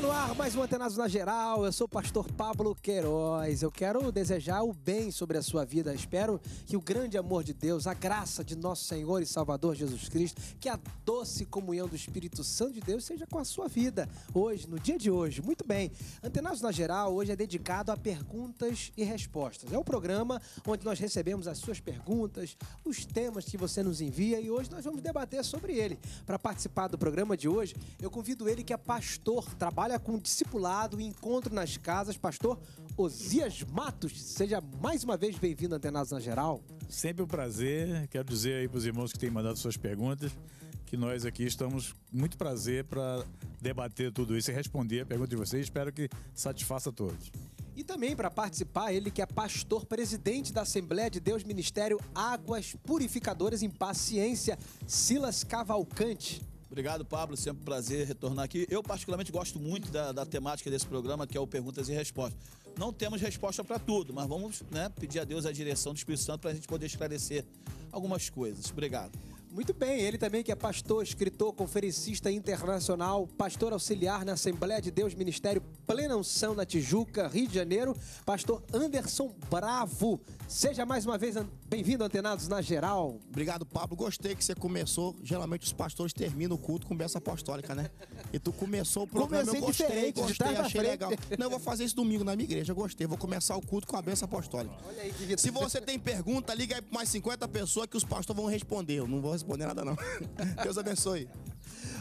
no ar mais um Antenados na Geral. Eu sou o pastor Pablo Queiroz. Eu quero desejar o bem sobre a sua vida. Espero que o grande amor de Deus, a graça de nosso Senhor e Salvador Jesus Cristo, que a doce comunhão do Espírito Santo de Deus seja com a sua vida hoje, no dia de hoje. Muito bem. Antenados na Geral hoje é dedicado a perguntas e respostas. É um programa onde nós recebemos as suas perguntas, os temas que você nos envia e hoje nós vamos debater sobre ele. Para participar do programa de hoje, eu convido ele que é pastor, trabalha trabalha com discipulado e encontro nas casas. Pastor Osias Matos, seja mais uma vez bem-vindo a Antenados na Geral. Sempre um prazer. Quero dizer aí para os irmãos que têm mandado suas perguntas que nós aqui estamos muito prazer para debater tudo isso e responder a pergunta de vocês. Espero que satisfaça a todos. E também para participar, ele que é pastor presidente da Assembleia de Deus Ministério Águas Purificadoras em Paciência, Silas Cavalcante. Obrigado, Pablo. Sempre um prazer retornar aqui. Eu, particularmente, gosto muito da, da temática desse programa, que é o Perguntas e Respostas. Não temos resposta para tudo, mas vamos né, pedir a Deus a direção do Espírito Santo para a gente poder esclarecer algumas coisas. Obrigado. Muito bem, ele também que é pastor, escritor, conferencista internacional, pastor auxiliar na Assembleia de Deus Ministério Plena Unção na Tijuca, Rio de Janeiro, pastor Anderson Bravo. Seja mais uma vez bem-vindo, Antenados na Geral. Obrigado, Pablo. Gostei que você começou. Geralmente os pastores terminam o culto com bênção apostólica, né? E tu começou o programa, Comecei eu gostei, diferente, gostei, achei legal. Não, eu vou fazer isso domingo na minha igreja, gostei. Vou começar o culto com a bênção apostólica. Olha aí, que... Se você tem pergunta, liga aí para mais 50 pessoas que os pastores vão responder. Eu não vou responder nada, não. Deus abençoe.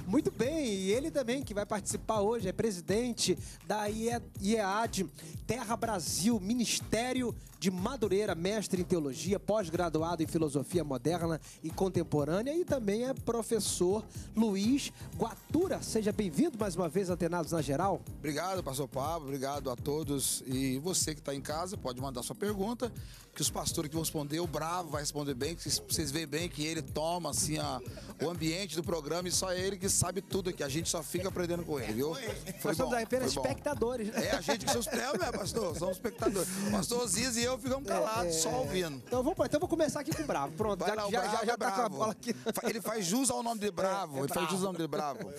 Muito bem, e ele também que vai participar hoje é presidente da IEAD Terra Brasil, Ministério de Madureira, mestre em teologia, pós-graduado em filosofia moderna e contemporânea e também é professor Luiz Guatura. Seja bem-vindo mais uma vez, Antenados na Geral. Obrigado, pastor Pablo, obrigado a todos. E você que está em casa pode mandar sua pergunta, que os pastores que vão responder, o Bravo vai responder bem, que vocês veem bem que ele toma assim a, o ambiente do programa e só ele que sabe tudo aqui. A gente só fica aprendendo com ele, viu? Foi Nós bom, somos apenas espectadores. Né? É, a gente que somos, é, né pastor, somos espectadores. Pastor Ziz e eu eu ficamos calados, é, só é. ouvindo. Então, vamos, então vou começar aqui com o Bravo. Pronto, Vai já, lá, já, já, já tá com a bola aqui. Ele faz jus ao nome de Bravo. É, ele faz jus ao nome de Bravo.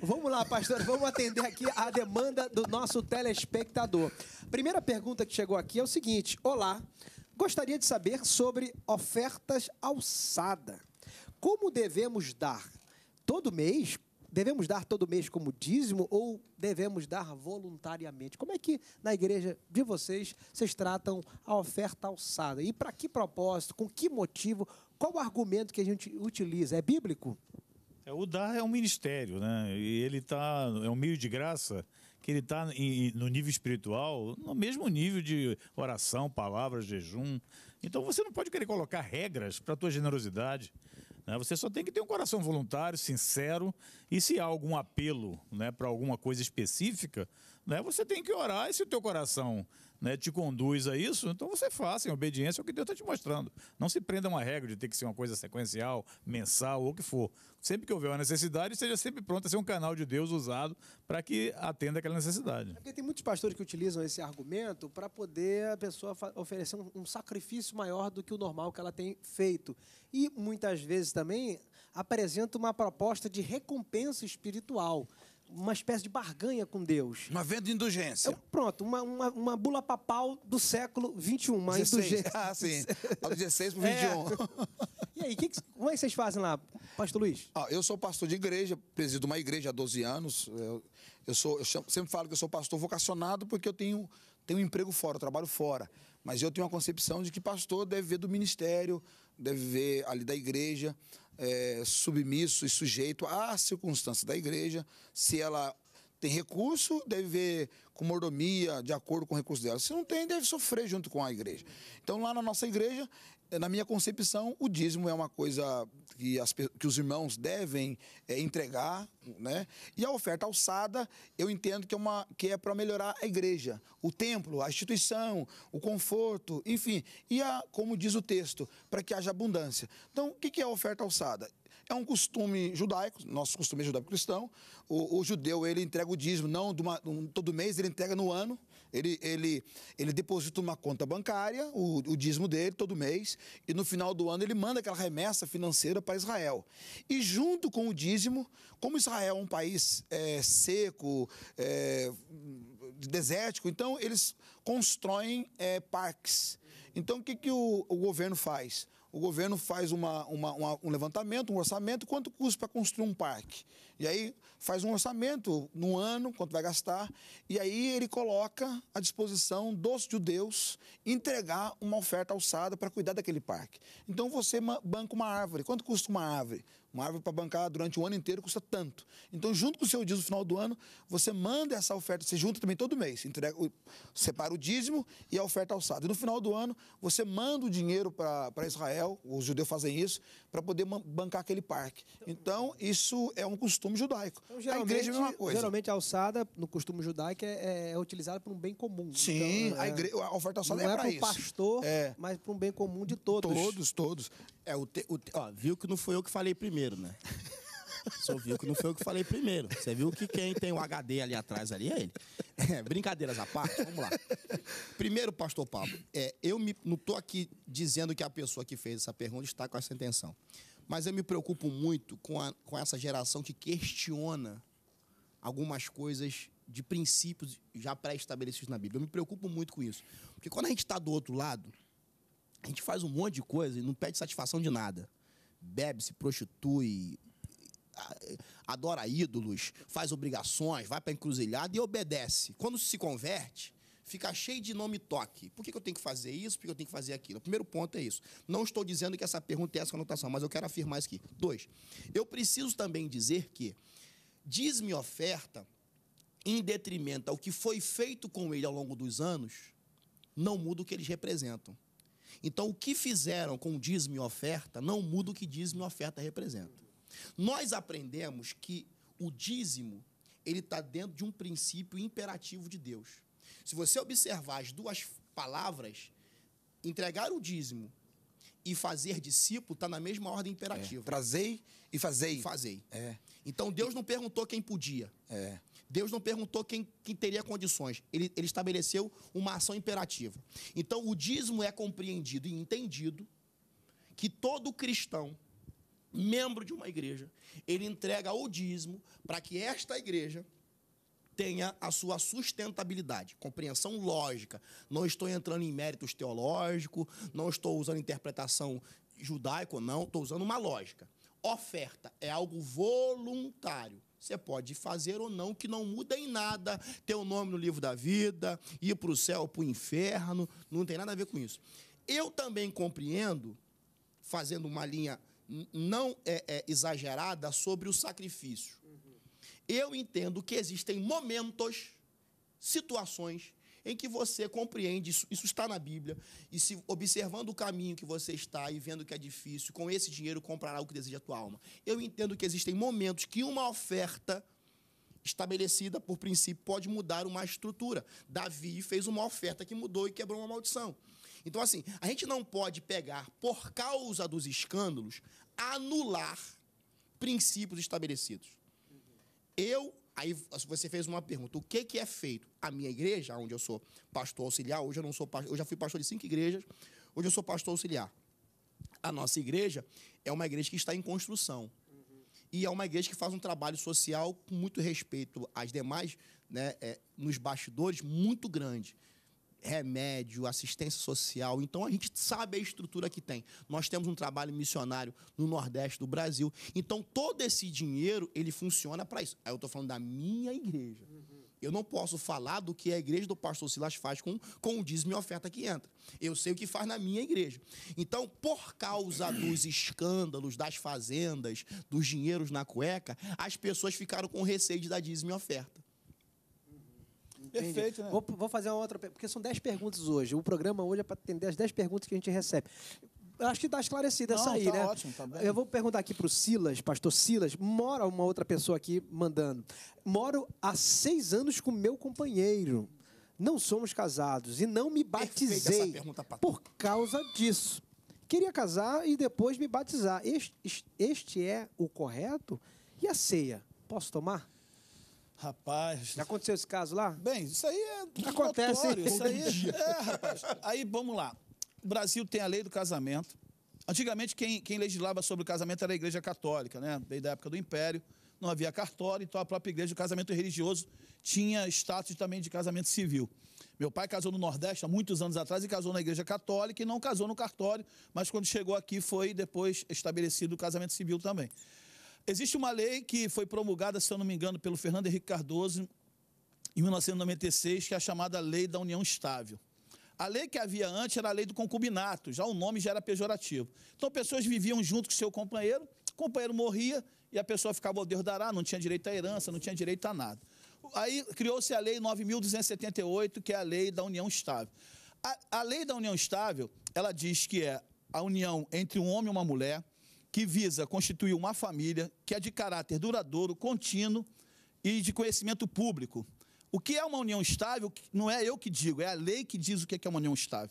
vamos lá, pastor, vamos atender aqui a demanda do nosso telespectador. Primeira pergunta que chegou aqui é o seguinte: Olá, gostaria de saber sobre ofertas alçada. Como devemos dar? Todo mês? devemos dar todo mês como dízimo ou devemos dar voluntariamente? Como é que na igreja de vocês vocês tratam a oferta alçada? E para que propósito? Com que motivo? Qual o argumento que a gente utiliza? É bíblico? É, o dar é um ministério, né? E ele tá é um meio de graça que ele está no nível espiritual, no mesmo nível de oração, palavras, jejum. Então você não pode querer colocar regras para a tua generosidade. Né? Você só tem que ter um coração voluntário, sincero, e se há algum apelo né, para alguma coisa específica, né, você tem que orar, e se o teu coração né, te conduz a isso, então você faça em obediência ao que Deus está te mostrando. Não se prenda a uma regra de ter que ser uma coisa sequencial, mensal ou o que for. Sempre que houver uma necessidade, seja sempre pronto a ser um canal de Deus usado para que atenda aquela necessidade. É porque tem muitos pastores que utilizam esse argumento para poder a pessoa oferecer um, um sacrifício maior do que o normal que ela tem feito. E muitas vezes também apresenta uma proposta de recompensa espiritual uma espécie de barganha com Deus. Uma venda de indulgência. É, pronto, uma, uma, uma, bula papal do século XXI, uma 16. indulgência. Ah, sim. Do 16 para o 21. É. E aí, que, como é que vocês fazem lá, pastor Luiz? Ah, eu sou pastor de igreja, presido uma igreja há 12 anos. Eu, eu sou, eu sempre falo que eu sou pastor vocacionado porque eu tenho, tenho um emprego fora, eu trabalho fora. Mas eu tenho uma concepção de que pastor deve ver do ministério, deve ver ali da igreja é, submisso e sujeito à circunstância da igreja. Se ela tem recurso, deve ver com mordomia, de acordo com o recurso dela. Se não tem, deve sofrer junto com a igreja. Então, lá na nossa igreja, é, na minha concepção, o dízimo é uma coisa que, as, que os irmãos devem é, entregar, né? E a oferta alçada, eu entendo que é, é para melhorar a igreja, o templo, a instituição, o conforto, enfim. E, a, como diz o texto, para que haja abundância. Então, o que, que é a oferta alçada? É um costume judaico, nosso costume é judaico-cristão. O, o, judeu, ele entrega o dízimo, não uma, um, todo mês, ele entrega no ano. Ele, ele, ele deposita uma conta bancária, o, o dízimo dele, todo mês. E no final do ano, ele manda aquela remessa financeira para Israel. E junto com o dízimo, como Israel é um país é, seco, é, desértico, então eles constroem é, parques. Então, o que, que o, o governo faz? o governo faz uma, uma, uma, um levantamento, um orçamento, quanto custa para construir um parque. E aí faz um orçamento no ano, quanto vai gastar, e aí ele coloca à disposição dos judeus entregar uma oferta alçada para cuidar daquele parque. Então você banca uma árvore. Quanto custa uma árvore? Uma árvore para bancar durante o ano inteiro custa tanto. Então, junto com o seu dízimo no final do ano, você manda essa oferta, você junta também todo mês, entrega, separa o dízimo e a oferta alçada. E no final do ano, você manda o dinheiro para Israel, os judeus fazem isso, para poder bancar aquele parque. Então, isso é um costume judaico. Então, a igreja é a mesma coisa. Geralmente, a alçada, no costume judaico, é, é, é utilizada para um bem comum. Sim, então, é, a, igreja, a oferta alçada é não é, é para isso. pastor, é. mas para um bem comum de todos. Todos, todos. É, o te, o te, ó, viu que não foi eu que falei primeiro primeiro, né? Você ouviu que não foi eu que falei primeiro. Você viu que quem tem o HD ali atrás ali é ele. É, brincadeiras à parte, vamos lá. Primeiro, pastor Pablo, é, eu me, não estou aqui dizendo que a pessoa que fez essa pergunta está com essa intenção. Mas eu me preocupo muito com, a, com essa geração que questiona algumas coisas de princípios já pré-estabelecidos na Bíblia. Eu me preocupo muito com isso. Porque quando a gente está do outro lado, a gente faz um monte de coisa e não pede satisfação de nada bebe, se prostitui, adora ídolos, faz obrigações, vai para encruzilhada e obedece. Quando se converte, fica cheio de nome toque. Por que, eu tenho que fazer isso? Por que eu tenho que fazer aquilo? O primeiro ponto é isso. Não estou dizendo que essa pergunta é essa conotação, mas eu quero afirmar isso aqui. Dois, eu preciso também dizer que diz-me oferta em detrimento ao que foi feito com ele ao longo dos anos, não muda o que eles representam. Então, o que fizeram com dízimo e oferta não muda o que dízimo e oferta representa. Nós aprendemos que o dízimo ele está dentro de um princípio imperativo de Deus. Se você observar as duas palavras, entregar o dízimo e fazer discípulo está na mesma ordem é, imperativa. É. Trazei e fazei. Fazei. É. Então Deus não perguntou quem podia. É. Deus não perguntou quem, quem teria condições, ele, ele estabeleceu uma ação imperativa. Então, o dízimo é compreendido e entendido que todo cristão, membro de uma igreja, ele entrega o dízimo para que esta igreja tenha a sua sustentabilidade, compreensão lógica. Não estou entrando em méritos teológicos, não estou usando interpretação judaico, não, estou usando uma lógica. Oferta é algo voluntário. Você pode fazer ou não, que não muda em nada. Ter o um nome no livro da vida, ir para o céu ou para o inferno, não tem nada a ver com isso. Eu também compreendo, fazendo uma linha não é, é, exagerada, sobre o sacrifício. Eu entendo que existem momentos, situações, em que você compreende, isso, isso está na Bíblia, e se observando o caminho que você está e vendo que é difícil, com esse dinheiro comprará o que deseja a tua alma. Eu entendo que existem momentos que uma oferta estabelecida por princípio pode mudar uma estrutura. Davi fez uma oferta que mudou e quebrou uma maldição. Então, assim, a gente não pode pegar, por causa dos escândalos, anular princípios estabelecidos. Eu Aí você fez uma pergunta: o que, que é feito? A minha igreja, onde eu sou pastor auxiliar, hoje eu não sou pastor, eu já fui pastor de cinco igrejas, hoje eu sou pastor auxiliar. A nossa igreja é uma igreja que está em construção. Uhum. E é uma igreja que faz um trabalho social com muito respeito às demais, né, é, nos bastidores, muito grande remédio, assistência social. Então a gente sabe a estrutura que tem. Nós temos um trabalho missionário no Nordeste do Brasil. Então todo esse dinheiro ele funciona para isso. Aí eu estou falando da minha igreja. Eu não posso falar do que a igreja do pastor Silas faz com, com o dízimo e oferta que entra. Eu sei o que faz na minha igreja. Então, por causa dos escândalos, das fazendas, dos dinheiros na cueca, as pessoas ficaram com receio de dar dízimo e oferta. Perfeito, né? Vou, vou fazer uma outra, porque são 10 perguntas hoje. O programa hoje é para atender as 10 perguntas que a gente recebe. Acho que dá esclarecida essa aí, tá né? Ótimo, tá bem. Eu vou perguntar aqui para o Silas, pastor Silas. Mora uma outra pessoa aqui mandando. Moro há seis anos com meu companheiro não somos casados e não me batizei pergunta, por causa disso. Queria casar e depois me batizar. Este, este é o correto? E a ceia? Posso tomar? Rapaz. Já aconteceu esse caso lá? Bem, isso aí é. Acontece. Notório, isso aí é, é, rapaz. Aí vamos lá. O Brasil tem a lei do casamento. Antigamente, quem, quem legislava sobre o casamento era a Igreja Católica, né? Desde a época do Império. Não havia cartório, então a própria igreja, o casamento religioso, tinha status também de casamento civil. Meu pai casou no Nordeste há muitos anos atrás e casou na igreja católica e não casou no cartório, mas quando chegou aqui foi depois estabelecido o casamento civil também. Existe uma lei que foi promulgada, se eu não me engano, pelo Fernando Henrique Cardoso, em 1996, que é a chamada Lei da União Estável. A lei que havia antes era a lei do concubinato, já o nome já era pejorativo. Então, pessoas viviam junto com seu companheiro, o companheiro morria e a pessoa ficava, o oh, Deus dará, não tinha direito à herança, não tinha direito a nada. Aí criou-se a lei 9.278, que é a lei da união estável. A, a lei da união estável, ela diz que é a união entre um homem e uma mulher, que visa constituir uma família que é de caráter duradouro, contínuo e de conhecimento público. O que é uma união estável não é eu que digo, é a lei que diz o que é, é uma união estável.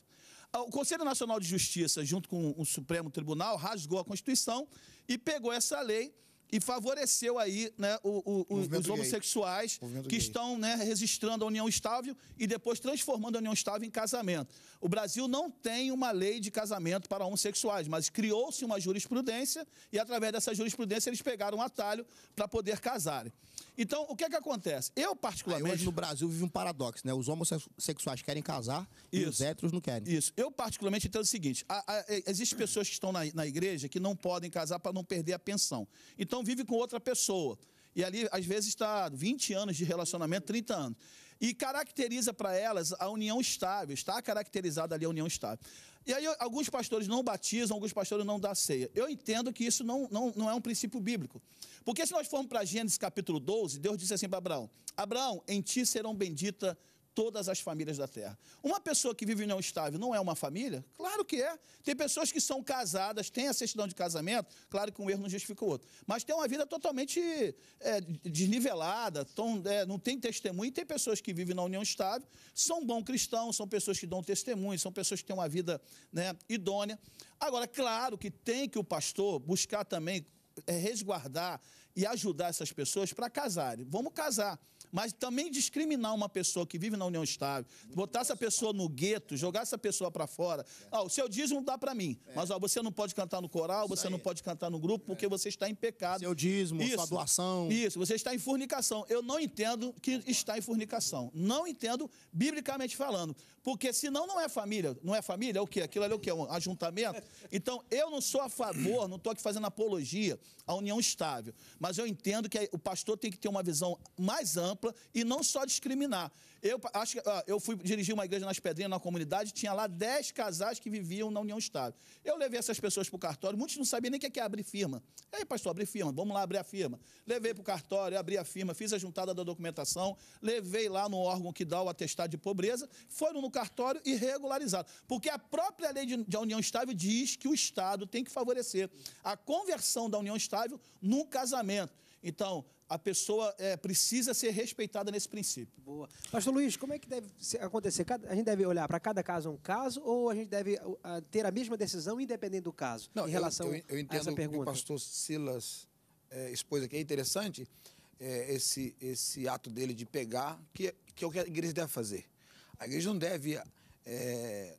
Ah, o Conselho Nacional de Justiça, junto com o Supremo Tribunal, rasgou a Constituição e pegou essa lei e favoreceu aí né, o, o, os homossexuais que gay. estão né, registrando a união estável e depois transformando a união estável em casamento. O Brasil não tem uma lei de casamento para homossexuais, mas criou-se uma jurisprudência e através dessa jurisprudência eles pegaram um atalho para poder casarem. Então, o que é que acontece? Eu, particularmente. Aí hoje no Brasil vive um paradoxo, né? Os homossexuais querem casar isso, e os héteros não querem. Isso. Eu, particularmente, entendo o seguinte: a, a, é, existem pessoas que estão na, na igreja que não podem casar para não perder a pensão. Então, vive com outra pessoa. E ali, às vezes, está 20 anos de relacionamento, 30 anos e caracteriza para elas a união estável, está caracterizada ali a união estável. E aí alguns pastores não batizam, alguns pastores não dão ceia. Eu entendo que isso não, não, não é um princípio bíblico. Porque se nós formos para Gênesis capítulo 12, Deus disse assim para Abraão: Abraão, em ti serão benditas todas as famílias da terra. Uma pessoa que vive em união estável não é uma família? Claro que é. Tem pessoas que são casadas, têm a certidão de casamento, claro que um erro não justifica o outro. Mas tem uma vida totalmente é, desnivelada, tão, é, não tem testemunho. E tem pessoas que vivem na união estável, são bons cristãos, são pessoas que dão testemunho, são pessoas que têm uma vida né, idônea. Agora, claro que tem que o pastor buscar também é, resguardar e ajudar essas pessoas para casarem. Vamos casar. Mas também discriminar uma pessoa que vive na união estável, botar essa pessoa no gueto, jogar essa pessoa para fora. É. Ó, o seu dízimo dá para mim, é. mas ó, você não pode cantar no coral, você não pode cantar no grupo, porque é. você está em pecado. Seu dízimo, isso, sua doação. Isso, você está em fornicação. Eu não entendo que está em fornicação. Não entendo, biblicamente falando. Porque senão não é família. Não é família? É o quê? Aquilo ali é o quê? É um ajuntamento? Então, eu não sou a favor, não estou aqui fazendo apologia à união estável. Mas eu entendo que o pastor tem que ter uma visão mais ampla e não só discriminar. Eu, acho, que eu fui dirigir uma igreja nas Pedrinhas, na comunidade, tinha lá 10 casais que viviam na União Estável. Eu levei essas pessoas para o cartório, muitos não sabiam nem o que é, é abrir firma. Aí, pastor, abrir firma, vamos lá abrir a firma. Levei para o cartório, abri a firma, fiz a juntada da documentação, levei lá no órgão que dá o atestado de pobreza, foram no cartório e regularizaram. Porque a própria lei de, de União Estável diz que o Estado tem que favorecer a conversão da União Estável num casamento. Então, a pessoa é, precisa ser respeitada nesse princípio. Boa. Pastor Luiz, como é que deve acontecer? A gente deve olhar para cada caso um caso ou a gente deve uh, ter a mesma decisão independente do caso Não, em relação eu, eu, eu entendo a essa pergunta? O que o pastor Silas é, expôs aqui é interessante é, esse, esse ato dele de pegar, que, é, que é o que a igreja deve fazer. A igreja não deve é,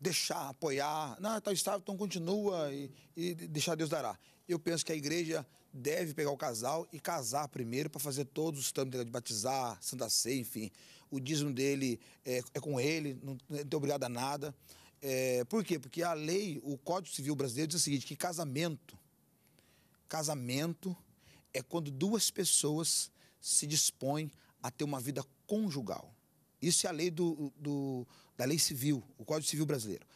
deixar, apoiar, não, tal tá estado então continua e, e deixar Deus dará. Eu penso que a igreja deve pegar o casal e casar primeiro para fazer todos os trâmites de batizar, Santa Sé, enfim. O dízimo dele é, é com ele, não, não é obrigado a nada. É, por quê? Porque a lei, o Código Civil brasileiro diz o seguinte, que casamento, casamento é quando duas pessoas se dispõem a ter uma vida conjugal. Isso é a lei do, do da lei civil, o Código Civil brasileiro.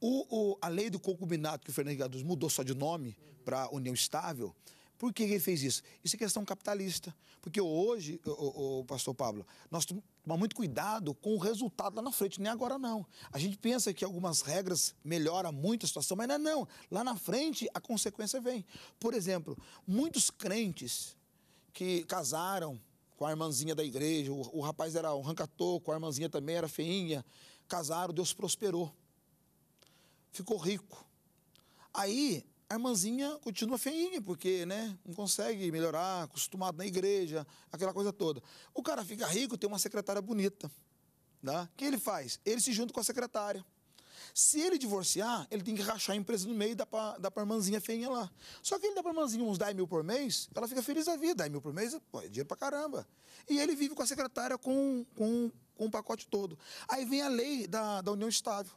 O, o, a lei do concubinato, que o Fernando Gaduz mudou só de nome para união estável, por que ele fez isso? Isso é questão capitalista. Porque hoje, o, o pastor Pablo, nós temos muito cuidado com o resultado lá na frente, nem é agora não. A gente pensa que algumas regras melhoram muito a situação, mas não é não. Lá na frente, a consequência vem. Por exemplo, muitos crentes que casaram com a irmãzinha da igreja, o, o rapaz era um rancatoco, a irmãzinha também era feinha, casaram, Deus prosperou, ficou rico. Aí a irmãzinha continua feinha, porque né, não consegue melhorar, acostumado na igreja, aquela coisa toda. O cara fica rico, tem uma secretária bonita. Tá? O que ele faz? Ele se junta com a secretária. Se ele divorciar, ele tem que rachar a empresa no meio e dá pra, dá pra irmãzinha feinha lá. Só que ele dá pra irmãzinha uns 10 mil por mês, ela fica feliz da vida. 10 mil por mês pô, é dinheiro pra caramba. E ele vive com a secretária com, com, com o pacote todo. Aí vem a lei da, da união estável.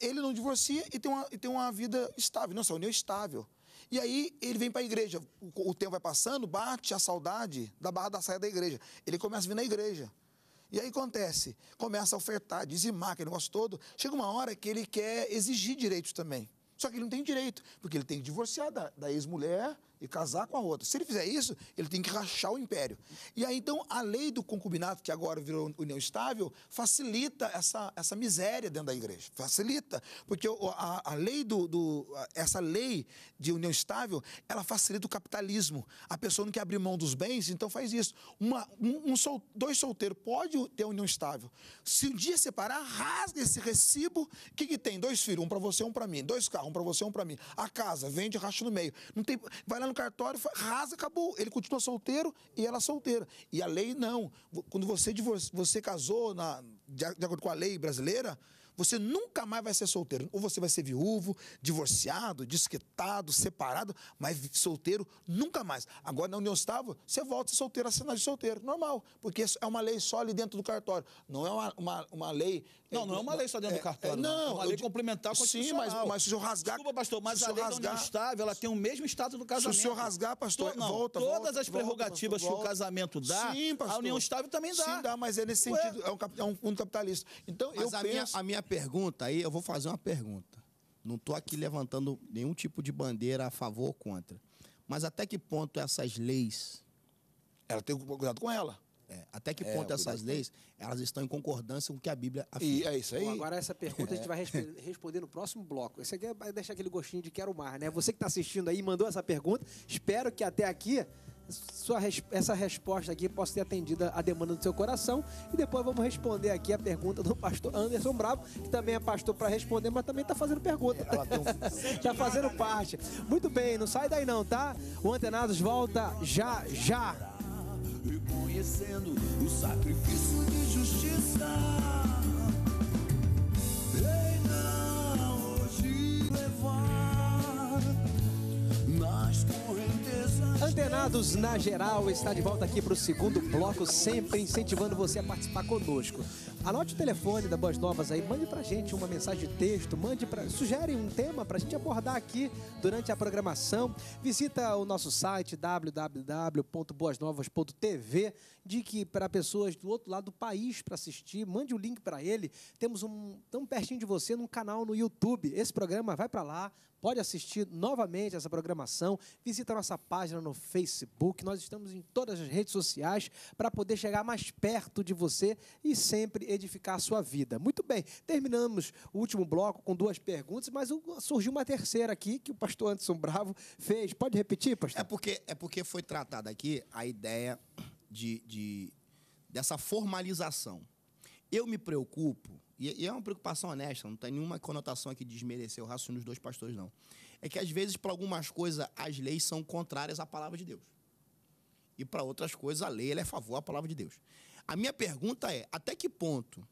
Ele não divorcia e tem uma, e tem uma vida estável. Nossa, união estável. E aí ele vem para a igreja. O, o, tempo vai passando, bate a saudade da barra da saia da igreja. Ele começa a vir na igreja. E aí acontece, começa a ofertar, dizimar aquele negócio todo. Chega uma hora que ele quer exigir direitos também. Só que ele não tem direito, porque ele tem que divorciar da, da ex-mulher e casar com a outra. Se ele fizer isso, ele tem que rachar o império. E aí, então, a lei do concubinato, que agora virou união estável, facilita essa, essa miséria dentro da igreja. Facilita. Porque a, a lei do, do, Essa lei de união estável, ela facilita o capitalismo. A pessoa não quer abrir mão dos bens, então faz isso. Uma, um, um sol, dois solteiros pode ter união estável. Se um dia separar, rasga esse recibo. O que, que tem? Dois filhos, um para você, um para mim. Dois carros, um para você, um para mim. A casa, vende, racha no meio. Não tem, vai lá no cartório, rasa, acabou. Ele continua solteiro e ela solteira. E a lei não. Quando você, divorcia, você casou, na, de acordo com a lei brasileira, você nunca mais vai ser solteiro. Ou você vai ser viúvo, divorciado, desquitado, separado, mas solteiro nunca mais. Agora, na União Estável, você volta a ser solteiro, assinar de solteiro. Normal, porque é uma lei só ali dentro do cartório. Não é uma, uma, uma lei. Não, não é uma lei só dentro é, do cartório. É, não, não, é uma lei complementar com Sim, mas, mas se eu rasgar. Desculpa, pastor, mas a lei rasgar, da União Estável ela tem o mesmo status do casamento. Se o senhor rasgar, pastor, não, volta, Todas volta, as prerrogativas que o casamento dá, Sim, a União Estável também dá. Sim, dá, mas é nesse Ué. sentido. É um, é um, um capitalista. Então, mas eu a penso. Minha, a minha pergunta aí, eu vou fazer uma pergunta. Não estou aqui levantando nenhum tipo de bandeira a favor ou contra. Mas até que ponto essas leis. Ela tem que cuidado com ela. É, até que é, ponto é, essas leis elas estão em concordância com o que a Bíblia afirma? E é isso aí. Bom, agora essa pergunta a gente é. vai responder no próximo bloco. Esse aqui é, vai deixar aquele gostinho de quero mar, né? Você que está assistindo aí mandou essa pergunta. Espero que até aqui sua, essa resposta aqui possa ter atendido a demanda do seu coração. E depois vamos responder aqui a pergunta do pastor Anderson Bravo, que também é pastor para responder, mas também está fazendo pergunta. Está fazendo parte. Muito bem, não sai daí não, tá? O Antenados volta já, já. Reconhecendo o sacrifício de justiça. Reina hoje levar nas correntes. Antenados na geral está de volta aqui para o segundo bloco, sempre incentivando você a participar conosco. Anote o telefone da Boas Novas aí, mande a gente uma mensagem de texto, mande para sugere um tema para a gente abordar aqui durante a programação. Visita o nosso site www.boasnovas.tv de que para pessoas do outro lado do país para assistir, mande o um link para ele. Temos um tão pertinho de você num canal no YouTube. Esse programa vai para lá, pode assistir novamente essa programação. Visita nossa página no Facebook. Nós estamos em todas as redes sociais para poder chegar mais perto de você e sempre edificar a sua vida. Muito bem, terminamos o último bloco com duas perguntas, mas surgiu uma terceira aqui que o pastor Anderson Bravo fez. Pode repetir, pastor? É porque, é porque foi tratada aqui a ideia de, de dessa formalização. Eu me preocupo, e, é uma preocupação honesta, não tem nenhuma conotação aqui de desmerecer o raciocínio dos dois pastores, não. É que às vezes, para algumas coisas, as leis são contrárias à palavra de Deus. E para outras coisas, a lei é a favor à palavra de Deus. A minha pergunta é: até que ponto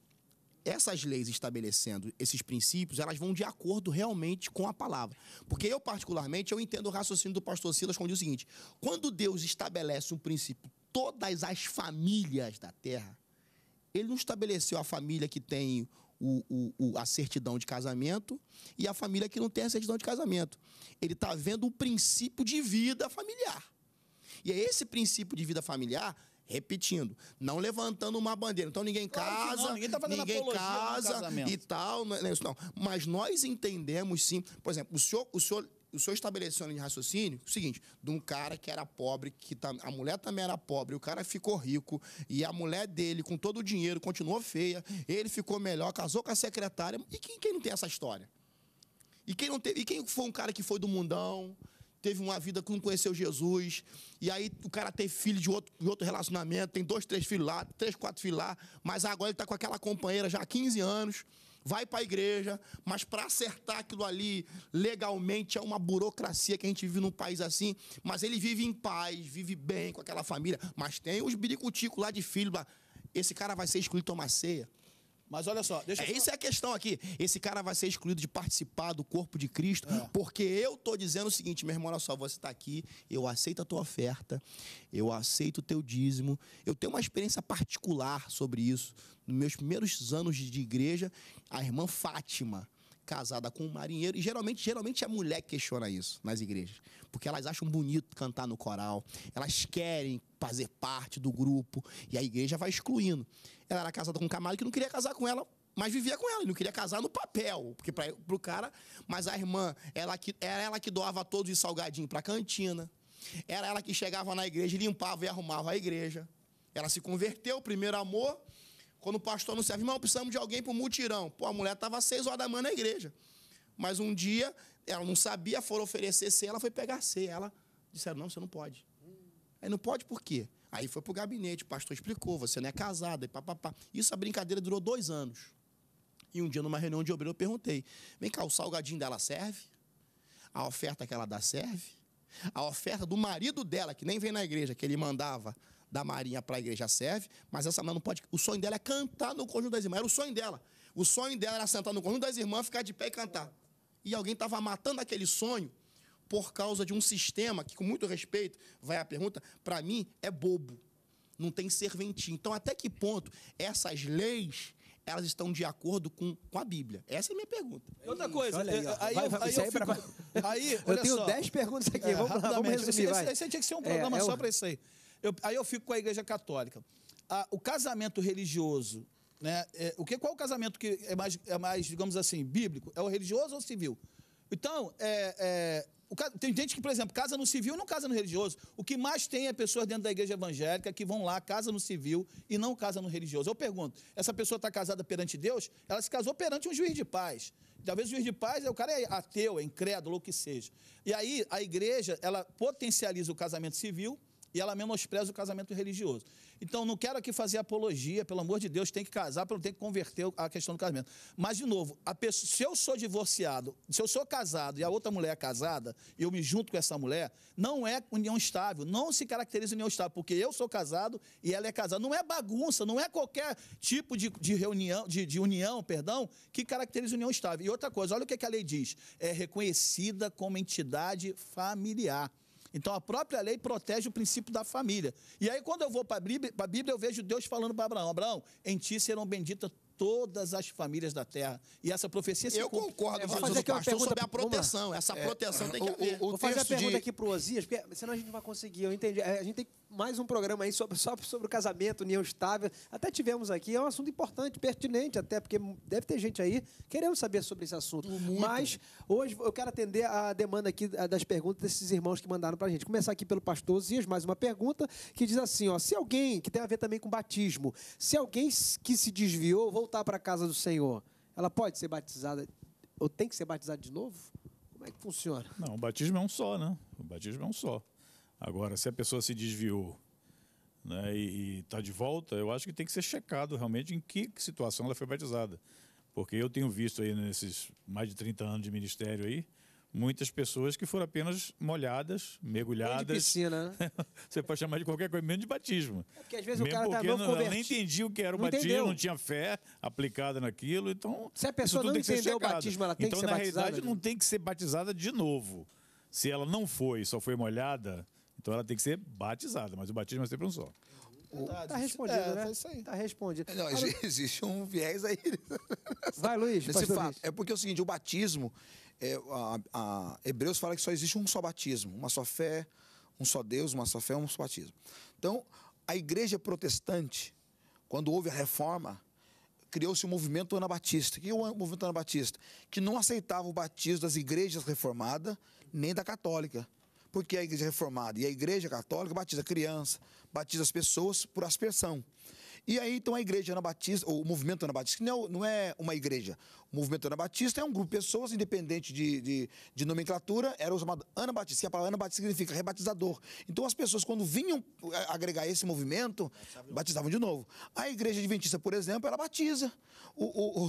essas leis estabelecendo esses princípios, elas vão de acordo realmente com a palavra. Porque eu, particularmente, eu entendo o raciocínio do pastor Silas quando diz o seguinte: quando Deus estabelece um princípio todas as famílias da terra. Ele não estabeleceu a família que tem o, o, o, a certidão de casamento e a família que não tem a certidão de casamento. Ele está vendo o princípio de vida familiar. E é esse princípio de vida familiar repetindo, não levantando uma bandeira. Então ninguém casa, não, ninguém, tá ninguém casa e tal, é, não é isso não. Mas nós entendemos sim, por exemplo, o senhor, o senhor o senhor estabeleceu uma linha de raciocínio, o seguinte, de um cara que era pobre, que tá, a mulher também era pobre, o cara ficou rico, e a mulher dele, com todo o dinheiro, continuou feia, ele ficou melhor, casou com a secretária. E quem, quem não tem essa história? E quem, não teve, e quem foi um cara que foi do mundão, teve uma vida que não conheceu Jesus, e aí o cara tem filho de outro, de outro relacionamento, tem dois, três filhos lá, três, quatro filhos lá, mas agora ele está com aquela companheira já há 15 anos vai para a igreja, mas para acertar aquilo ali legalmente é uma burocracia que a gente vive num país assim. Mas ele vive em paz, vive bem com aquela família, mas tem os biricuticos lá de filho. Esse cara vai ser excluído tomar ceia. Mas olha só, deixa eu é, falar. Isso é a questão aqui. Esse cara vai ser excluído de participar do corpo de Cristo, é. porque eu tô dizendo o seguinte, meu irmão, olha só, você está aqui, eu aceito a tua oferta, eu aceito o teu dízimo. Eu tenho uma experiência particular sobre isso. Nos meus primeiros anos de igreja, a irmã Fátima, casada com um marinheiro. E geralmente, geralmente a mulher questiona isso nas igrejas. Porque elas acham bonito cantar no coral, elas querem fazer parte do grupo, e a igreja vai excluindo. Ela era casada com um camarada que não queria casar com ela, mas vivia com ela, e não queria casar no papel, porque para o cara. Mas a irmã, ela que, era ela que doava todos os salgadinhos para a cantina, era ela que chegava na igreja, limpava e arrumava a igreja. Ela se converteu, primeiro amor, quando o pastor anunciava, irmão, precisamos de alguém para o mutirão. Pô, a mulher estava seis horas da manhã na igreja. Mas um dia, ela não sabia, foram oferecer C, ela foi pegar C. Ela disseram, não, você não pode. Aí não pode por quê? Aí foi para o gabinete, o pastor explicou, você não é casada, e papapá. Isso a brincadeira durou dois anos. E um dia, numa reunião de obreiro, eu perguntei: vem cá, o salgadinho dela serve? A oferta que ela dá serve? A oferta do marido dela, que nem vem na igreja, que ele mandava da Marinha para a igreja serve, mas essa não pode. O sonho dela é cantar no conjunto das irmãs. Era o sonho dela. O sonho dela era sentar no conjunto das irmãs, ficar de pé e cantar. E alguém estava matando aquele sonho por causa de um sistema que, com muito respeito, vai a pergunta, para mim é bobo. Não tem serventia. Então, até que ponto essas leis elas estão de acordo com, com a Bíblia? Essa é a minha pergunta. Outra coisa, aí, eu, tenho dez 10 perguntas aqui, é, vamos, lá, vamos resumir. Esse, esse, esse, tinha que ser um programa é, é só para isso aí. Eu, aí eu fico com a Igreja Católica. Ah, o casamento religioso, né? É, o que, qual o casamento que é mais, é mais, digamos assim, bíblico? É o religioso ou o civil? Então, é, é o, tem gente que, por exemplo, casa no civil e não casa no religioso. O que mais tem é pessoas dentro da igreja evangélica que vão lá, casa no civil e não casa no religioso. Eu pergunto, essa pessoa está casada perante Deus? Ela se casou perante um juiz de paz. Talvez o juiz de paz, o cara é ateu, é incrédulo, ou o que seja. E aí, a igreja, ela potencializa o casamento civil e ela menospreza o casamento religioso. Então, não quero aqui fazer apologia, pelo amor de Deus, tem que casar, não tem que converter a questão do casamento. Mas, de novo, pessoa, se eu sou divorciado, se eu sou casado e a outra mulher é casada, e eu me junto com essa mulher, não é união estável, não se caracteriza união estável, porque eu sou casado e ela é casada. Não é bagunça, não é qualquer tipo de, de reunião, de, de união, perdão, que caracteriza união estável. E outra coisa, olha o que, é que a lei diz: é reconhecida como entidade familiar. Então a própria lei protege o princípio da família. E aí, quando eu vou para a Bíblia, Bíblia, eu vejo Deus falando para Abraão: Abraão, em ti serão benditas todas as famílias da terra. E essa profecia se Eu cumpre. concordo, é, fazer aqui uma pergunta sobre a proteção. Essa é, proteção tem que haver. O, o vou fazer a pergunta de... aqui o Osias, porque senão a gente não vai conseguir. Eu entendi. É, a gente tem mais um programa aí sobre, só sobre o casamento, união estável. Até tivemos aqui. É um assunto importante, pertinente até, porque deve ter gente aí querendo saber sobre esse assunto. Muito. Mas hoje eu quero atender a demanda aqui das perguntas desses irmãos que mandaram para a gente. Começar aqui pelo pastor Osias, mais uma pergunta, que diz assim, ó, se alguém, que tem a ver também com batismo, se alguém que se desviou, voltar para a casa do Senhor, ela pode ser batizada ou tem que ser batizada de novo? Como é que funciona? Não, o batismo é um só, né? O batismo é um só. Agora, se a pessoa se desviou né, e está de volta, eu acho que tem que ser checado realmente em que situação ela foi batizada. Porque eu tenho visto aí nesses mais de 30 anos de ministério aí, muitas pessoas que foram apenas molhadas, mergulhadas. Nem de piscina, né? Você pode chamar de qualquer coisa, menos de batismo. É porque às vezes Mesmo o cara tá não, Eu nem entendi o que era o não batismo, entendeu. não tinha fé aplicada naquilo, então... Se a pessoa não entendeu o batismo, ela tem então, que ser Então, na realidade, não tem que ser batizada de novo. Se ela não foi, só foi molhada, então ela tem que ser batizada, mas o batismo é sempre um só. É Está respondido, é, né? Está tá respondido. Não, existe um viés aí. Vai, Luiz. fato. Luiz. É porque é o seguinte, o batismo, é, a, a Hebreus fala que só existe um só batismo, uma só fé, um só Deus, uma só fé, um só batismo. Então, a igreja protestante, quando houve a reforma, criou-se o movimento anabatista. O que é o movimento anabatista? Que não aceitava o batismo das igrejas reformadas, nem da católica. Porque a igreja reformada e a igreja católica batiza criança, batiza as pessoas por aspersão. E aí, então, a igreja anabatista, ou o movimento anabatista, que não é, é uma igreja. Movimento Ana Batista é um grupo de pessoas, independente de, de, de nomenclatura, era o chamado Ana Batista, que a palavra Ana Batista significa rebatizador. Então as pessoas, quando vinham é, agregar esse movimento, batizavam de novo. A igreja adventista, por exemplo, ela batiza. O,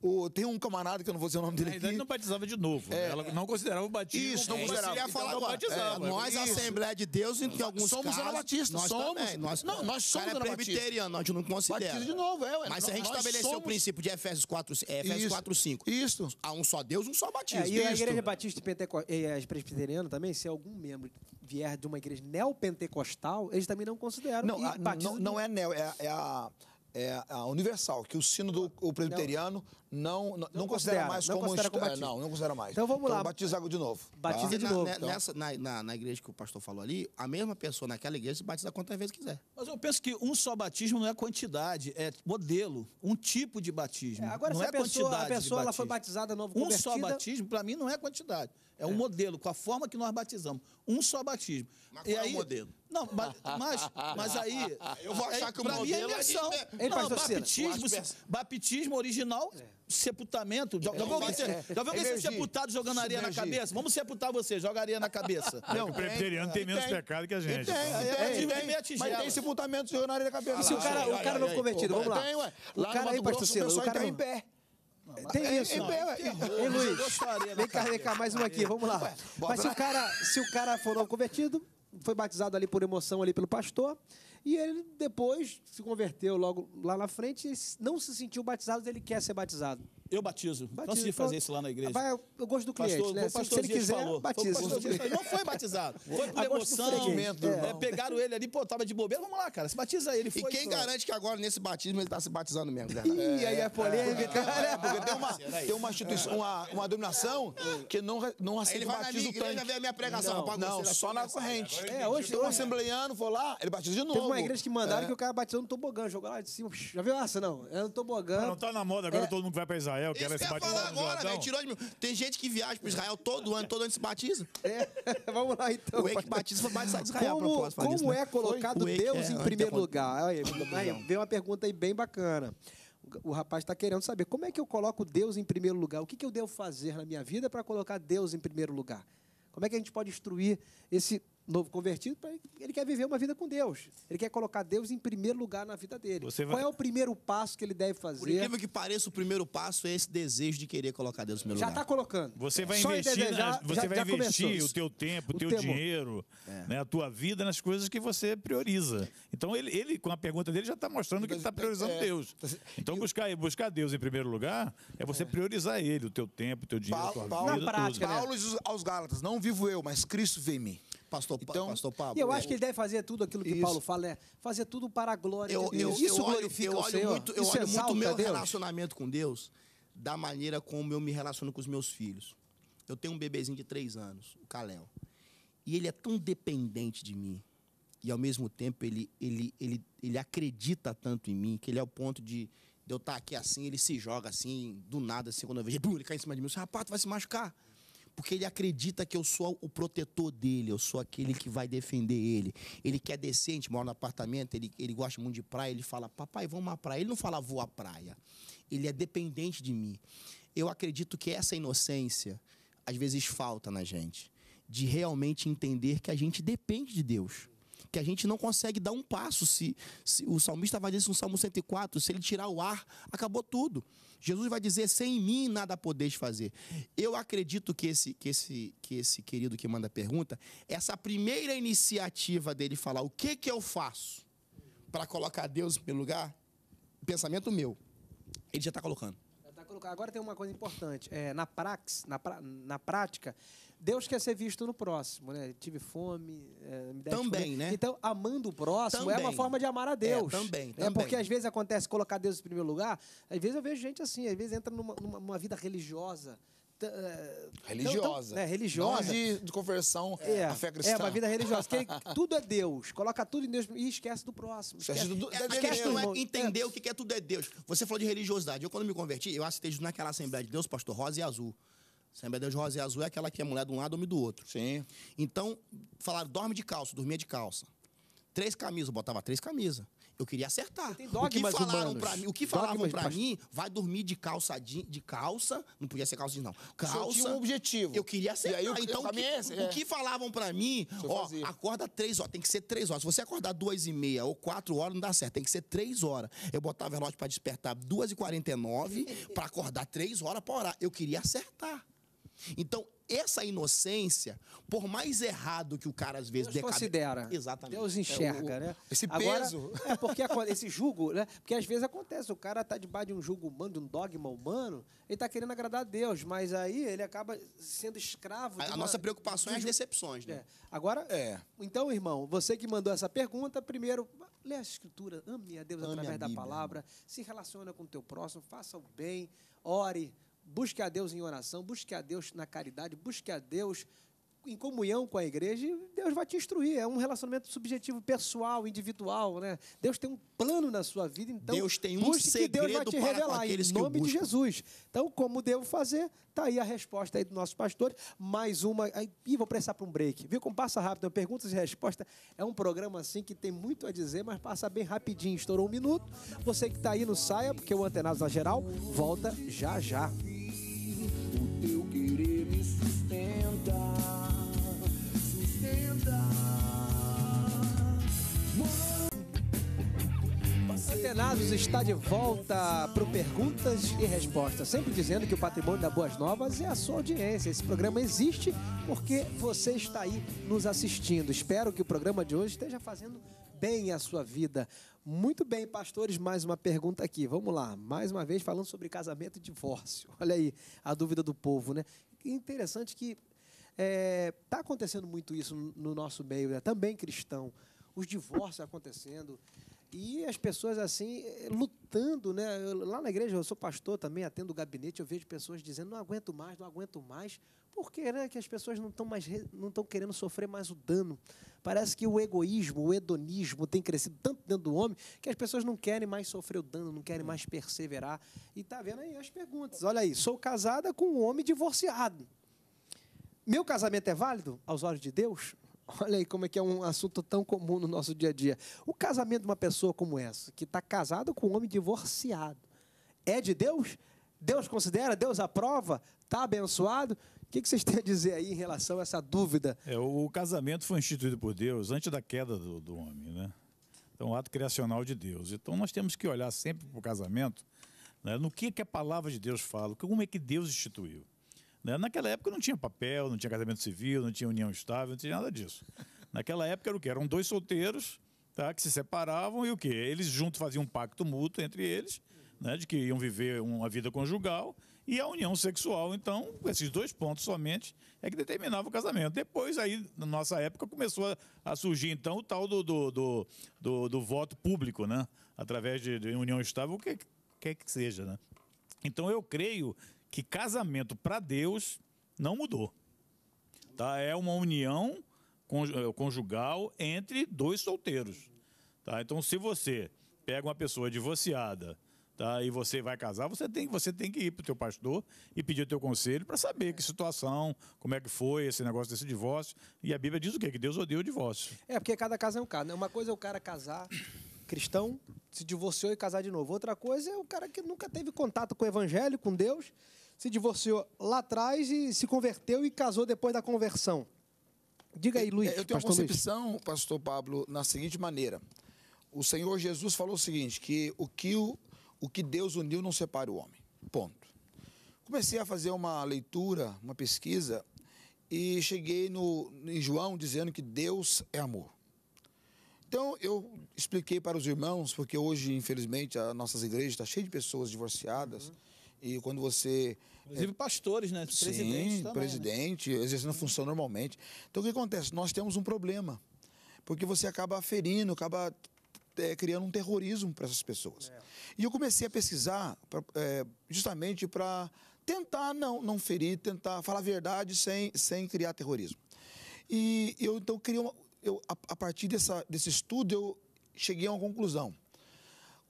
o, o, tem um camarada, que eu não vou dizer o nome dele. Na verdade, não batizava de novo. Né? É, né? Ela não considerava o batismo. Isso, não considerava. Então, falar então, agora. Batizava, é, é, nós, isso. Assembleia de Deus, em alguns somos casos. Somos anabatistas. Nós somos. nós, não, nós somos cara é presbiteriano, a gente não considera. Batiza de novo, é. Ué, mas se a gente estabeleceu somos... o princípio de Efésios 4, Efésios quatro, cinco. Isso. Há um só Deus, um só batismo. É, e a igreja batista Penteco... e as presbiterianas também, se algum membro vier de uma igreja neopentecostal, eles também não consideram. Não, a, não, não, é neo, é, é a é, a Universal, que o do o presbiteriano não, não, não, não considera, mais não como considera como É, não, não considera mais. Então vamos então, lá. Batiza de novo. Tá? Batiza tá? de na, novo. Né, então. Nessa, na, na, na, igreja que o pastor falou ali, a mesma pessoa naquela igreja se batiza quantas vezes quiser. Mas eu penso que um só batismo não é quantidade, é modelo, um tipo de batismo. É, agora, não se é a pessoa, a pessoa ela foi batizada novo Um só batismo, para mim, não é quantidade. É, é um é. modelo, com a forma que nós batizamos. Um só batismo. Mas e qual aí, é o modelo? Não, mas, mas aí. Eu vou achar aí, é, que o modelo. Mim é, é imersão. É, não, batismo, batismo original, é. sepultamento. Já, viu alguém ser, ser sepultado jogando areia na cabeça? Vamos sepultar você, joga areia na cabeça. Não, o presbiteriano tem menos pecado que a gente. Tem, tem, tem, mas tem sepultamento jogando areia na cabeça. E ah, se o ah, cara, ah, o cara não convertido, vamos lá. Lá no Mato Grosso, o pessoal entra em pé. Tem é isso. É é Ei, Luiz, né, vem cá, vem cá, mais uma aqui, vamos lá. Mas se o cara, se o cara for convertido, foi batizado ali por emoção ali pelo pastor, e ele depois se converteu logo lá na frente, não se sentiu batizado, ele quer ser batizado. Eu batizo. batizo. Consegui então, fazer isso lá na igreja. Vai, eu gosto do cliente, né? pastor, né? O pastor se, ele quiser, falou. batiza. Não foi batizado. Foi por emoção. Momento, é. É, pegaram ele ali, pô, tava de bobeira. Vamos lá, cara. Se batiza ele. Foi, e quem pô. garante que agora, nesse batismo, ele tá se batizando mesmo, né? Ih, é, aí é, é, é polêmica. É, porque tem uma, tem uma instituição, uma, uma dominação que não, não aceita ele batiza o tanque. Ele vai ver a minha pregação. Não, não só na corrente. É, hoje... Então, um assembleando, vou lá, ele batiza de novo. Teve uma igreja que mandaram é. que o cara batizou no tobogã. Jogou lá de cima. Já viu essa, não? É no tobogã. Não tá na moda. Agora todo mundo vai pesar. Israel, que Isso agora, né? tirou de mim. Tem gente que viaja pro Israel todo ano, todo ano se batiza. É, vamos lá então. O Eike batiza foi batizado de Israel, como, a Como né? é colocado Foi? Deus é em primeiro é, lugar? Aí, vem uma pergunta aí bem bacana. O rapaz está querendo saber como é que eu coloco Deus em primeiro lugar? O que, que eu devo fazer na minha vida para colocar Deus em primeiro lugar? Como é que a gente pode instruir esse novo convertido, ele quer viver uma vida com Deus. Ele quer colocar Deus em primeiro lugar na vida dele. Vai... Qual é o primeiro passo que ele deve fazer? Por incrível que pareça, o primeiro passo é esse desejo de querer colocar Deus em primeiro lugar. Já está colocando. Você vai Só investir, desejar, na... você já, vai já investir o teu tempo, o teu temor. dinheiro, é. né, a tua vida nas coisas que você prioriza. Então, ele, ele com a pergunta dele, já está mostrando que ele está priorizando é. Deus. Tá então, buscar, buscar Deus em primeiro lugar é você é. priorizar ele, o teu tempo, o teu dinheiro, Paulo, a tua Paulo, vida. Na prática, né? Paulo aos Gálatas, não vivo eu, mas Cristo vê em mim. Pastor, então, pastor Pablo. eu acho que ele deve fazer tudo aquilo que isso. Paulo fala, é fazer tudo para a glória eu, de Deus. Eu, isso eu glorifica olho, eu Senhor. Muito, eu olho muito o meu Deus. relacionamento com Deus da maneira como eu me relaciono com os meus filhos. Eu tenho um bebezinho de três anos, o Caléu. E ele é tão dependente de mim. E ao mesmo tempo ele, ele, ele, ele acredita tanto em mim que ele é o ponto de, de eu estar aqui assim, ele se joga assim, do nada, assim, quando eu vejo, ele cai em cima de mim, eu rapaz, tu vai se machucar porque ele acredita que eu sou o protetor dele, eu sou aquele que vai defender ele. Ele quer decente, mora no apartamento, ele, ele gosta muito de praia, ele fala, papai, vamos à praia. Ele não fala, vou à praia. Ele é dependente de mim. Eu acredito que essa inocência às vezes falta na gente, de realmente entender que a gente depende de Deus que a gente não consegue dar um passo. Se, se o salmista vai dizer no Salmo 104, se ele tirar o ar, acabou tudo. Jesus vai dizer: sem mim nada podeis fazer. Eu acredito que esse, que esse, que esse querido que manda a pergunta, essa primeira iniciativa dele falar o que que eu faço para colocar Deus no primeiro lugar, pensamento meu, ele já está tá colocando. Agora tem uma coisa importante. É, na, prax, na, pra, na prática, Deus quer ser visto no próximo, né? Tive fome, é, me Também, né? Então, amando o próximo também. é uma forma de amar a é, Deus. É, também, né? também. Porque às vezes acontece colocar Deus em primeiro lugar. Às vezes eu vejo gente assim, às vezes entra numa, numa vida religiosa. É, religiosa. Então, né, religiosa. Não de, de conversão é, a fé cristã. É, uma vida religiosa. Ele, tudo é Deus. Coloca tudo em Deus e esquece do próximo. Esquece, esquece do, é, é, esquece do é irmão. É entender o que é tudo é Deus. Você falou de religiosidade. Eu, quando me converti, eu assisti naquela Assembleia de Deus, Pastor Rosa e Azul. Sembedeu de rosa e azul é aquela que é mulher de um lado, homem do outro. Sim. Então, falaram, dorme de calça, dormia de calça. Três camisas, botava três camisas. Eu queria acertar. o que falaram para mim, o que falavam para mim, vai dormir de calça de, de calça, não podia ser calça não. Calça. tinha um objetivo. Eu queria acertar. E aí, então o que, é esse, é. o que falavam para mim, ó, fazia. acorda três horas, tem que ser três horas. Se você acordar duas e meia ou quatro horas não dá certo, tem que ser três horas. Eu botava o relógio para despertar duas e quarenta e nove para acordar três horas para orar. Eu queria acertar. Então, essa inocência, por mais errado que o cara às vezes Deus decade... considera. Exatamente. Deus enxerga, é o, né? Esse Agora, peso. É porque esse jugo, né? Porque às vezes acontece, o cara tá debaixo de um jugo humano, de um dogma humano, ele tá querendo agradar a Deus, mas aí ele acaba sendo escravo. A, uma... nossa preocupação é as decepções, né? É. Agora, é. então, irmão, você que mandou essa pergunta, primeiro, lê a escritura, ame a Deus ame através a da palavra, se relaciona com o teu próximo, faça o bem, ore Busque a Deus em oração, busque a Deus na caridade, busque a Deus em comunhão com a igreja e Deus vai te instruir. É um relacionamento subjetivo, pessoal, individual, né? Deus tem um plano na sua vida, então Deus tem um segredo Deus vai te revelar em nome de Jesus. Então, como devo fazer? Tá aí a resposta aí do nosso pastor. Mais uma e vou precisar para um break. Viu como passa rápido? Né? Perguntas e respostas é um programa assim que tem muito a dizer, mas passa bem rapidinho. Estourou um minuto. Você que está aí não saia, porque o antenado na geral volta já já. Atenados está de volta para Perguntas e Respostas, sempre dizendo que o patrimônio da Boas Novas é a sua audiência. Esse programa existe porque você está aí nos assistindo. Espero que o programa de hoje esteja fazendo bem a sua vida. Muito bem, pastores, mais uma pergunta aqui. Vamos lá, mais uma vez falando sobre casamento e divórcio. Olha aí a dúvida do povo, né? Que interessante que está é, tá acontecendo muito isso no nosso meio, né? também cristão. Os divórcios acontecendo, e as pessoas assim, eh, lutando, né? Eu, lá na igreja, eu sou pastor também, atendo o gabinete, eu vejo pessoas dizendo: não aguento mais, não aguento mais. Por quê, né? Que as pessoas não estão mais não estão querendo sofrer mais o dano. Parece que o egoísmo, o hedonismo tem crescido tanto dentro do homem que as pessoas não querem mais sofrer o dano, não querem mais perseverar. E tá vendo aí as perguntas. Olha aí, sou casada com um homem divorciado. Meu casamento é válido aos olhos de Deus? Olha aí como é que é um assunto tão comum no nosso dia a dia. O casamento de uma pessoa como essa, que está casada com um homem divorciado, é de Deus? Deus considera? Deus aprova? Está abençoado? O que vocês têm a dizer aí em relação a essa dúvida? É, o casamento foi instituído por Deus antes da queda do, do homem, né? Então, o ato criacional de Deus. Então, nós temos que olhar sempre para o casamento, né? no que, que a palavra de Deus fala, como é que Deus instituiu. Né? Naquela época não tinha papel, não tinha casamento civil, não tinha união estável, não tinha nada disso. Naquela época era o Eram dois solteiros tá? que se separavam e o que? Eles juntos faziam um pacto mútuo entre eles, né? de que iam viver uma vida conjugal e a união sexual. Então, esses dois pontos somente é que determinava o casamento. Depois, aí, na nossa época, começou a, a surgir, então, o tal do, do, do, do, do voto público, né? Através de, de união estável, o que quer que seja, né? Então, eu creio que casamento para Deus não mudou. Tá? É uma união eh, conjugal entre dois solteiros. Tá? Então, se você pega uma pessoa divorciada tá? e você vai casar, você tem, você tem que ir para o teu pastor e pedir o teu conselho para saber que situação, como é que foi esse negócio desse divórcio. E a Bíblia diz o quê? Que Deus odeia o divórcio. É, porque cada caso é um caso. Né? Uma coisa é o cara casar cristão, se divorciou e casar de novo. Outra coisa é o cara que nunca teve contato com o evangelho, com Deus se divorciou lá atrás e se converteu e casou depois da conversão. Diga aí, é, Luiz. Eu tenho pastor uma concepção, Luiz. pastor Pablo, na seguinte maneira. O Senhor Jesus falou o seguinte, que o que, o, o que Deus uniu não separa o homem. Ponto. Comecei a fazer uma leitura, uma pesquisa, e cheguei no, em João dizendo que Deus é amor. Então, eu expliquei para os irmãos, porque hoje, infelizmente, as nossas igrejas estão cheia cheias de pessoas divorciadas. Uhum e quando você. Inclusive é, pastores, né? Sim, né? presidente, também, presidente né? exercendo função normalmente. Então o que acontece? Nós temos um problema. Porque você acaba ferindo, acaba é, criando um terrorismo para essas pessoas. É. E eu comecei a pesquisar pra, é, justamente para tentar não, não ferir, tentar falar a verdade sem, sem criar terrorismo. E eu então criei uma, eu, a, a partir dessa, desse estudo eu cheguei a uma conclusão.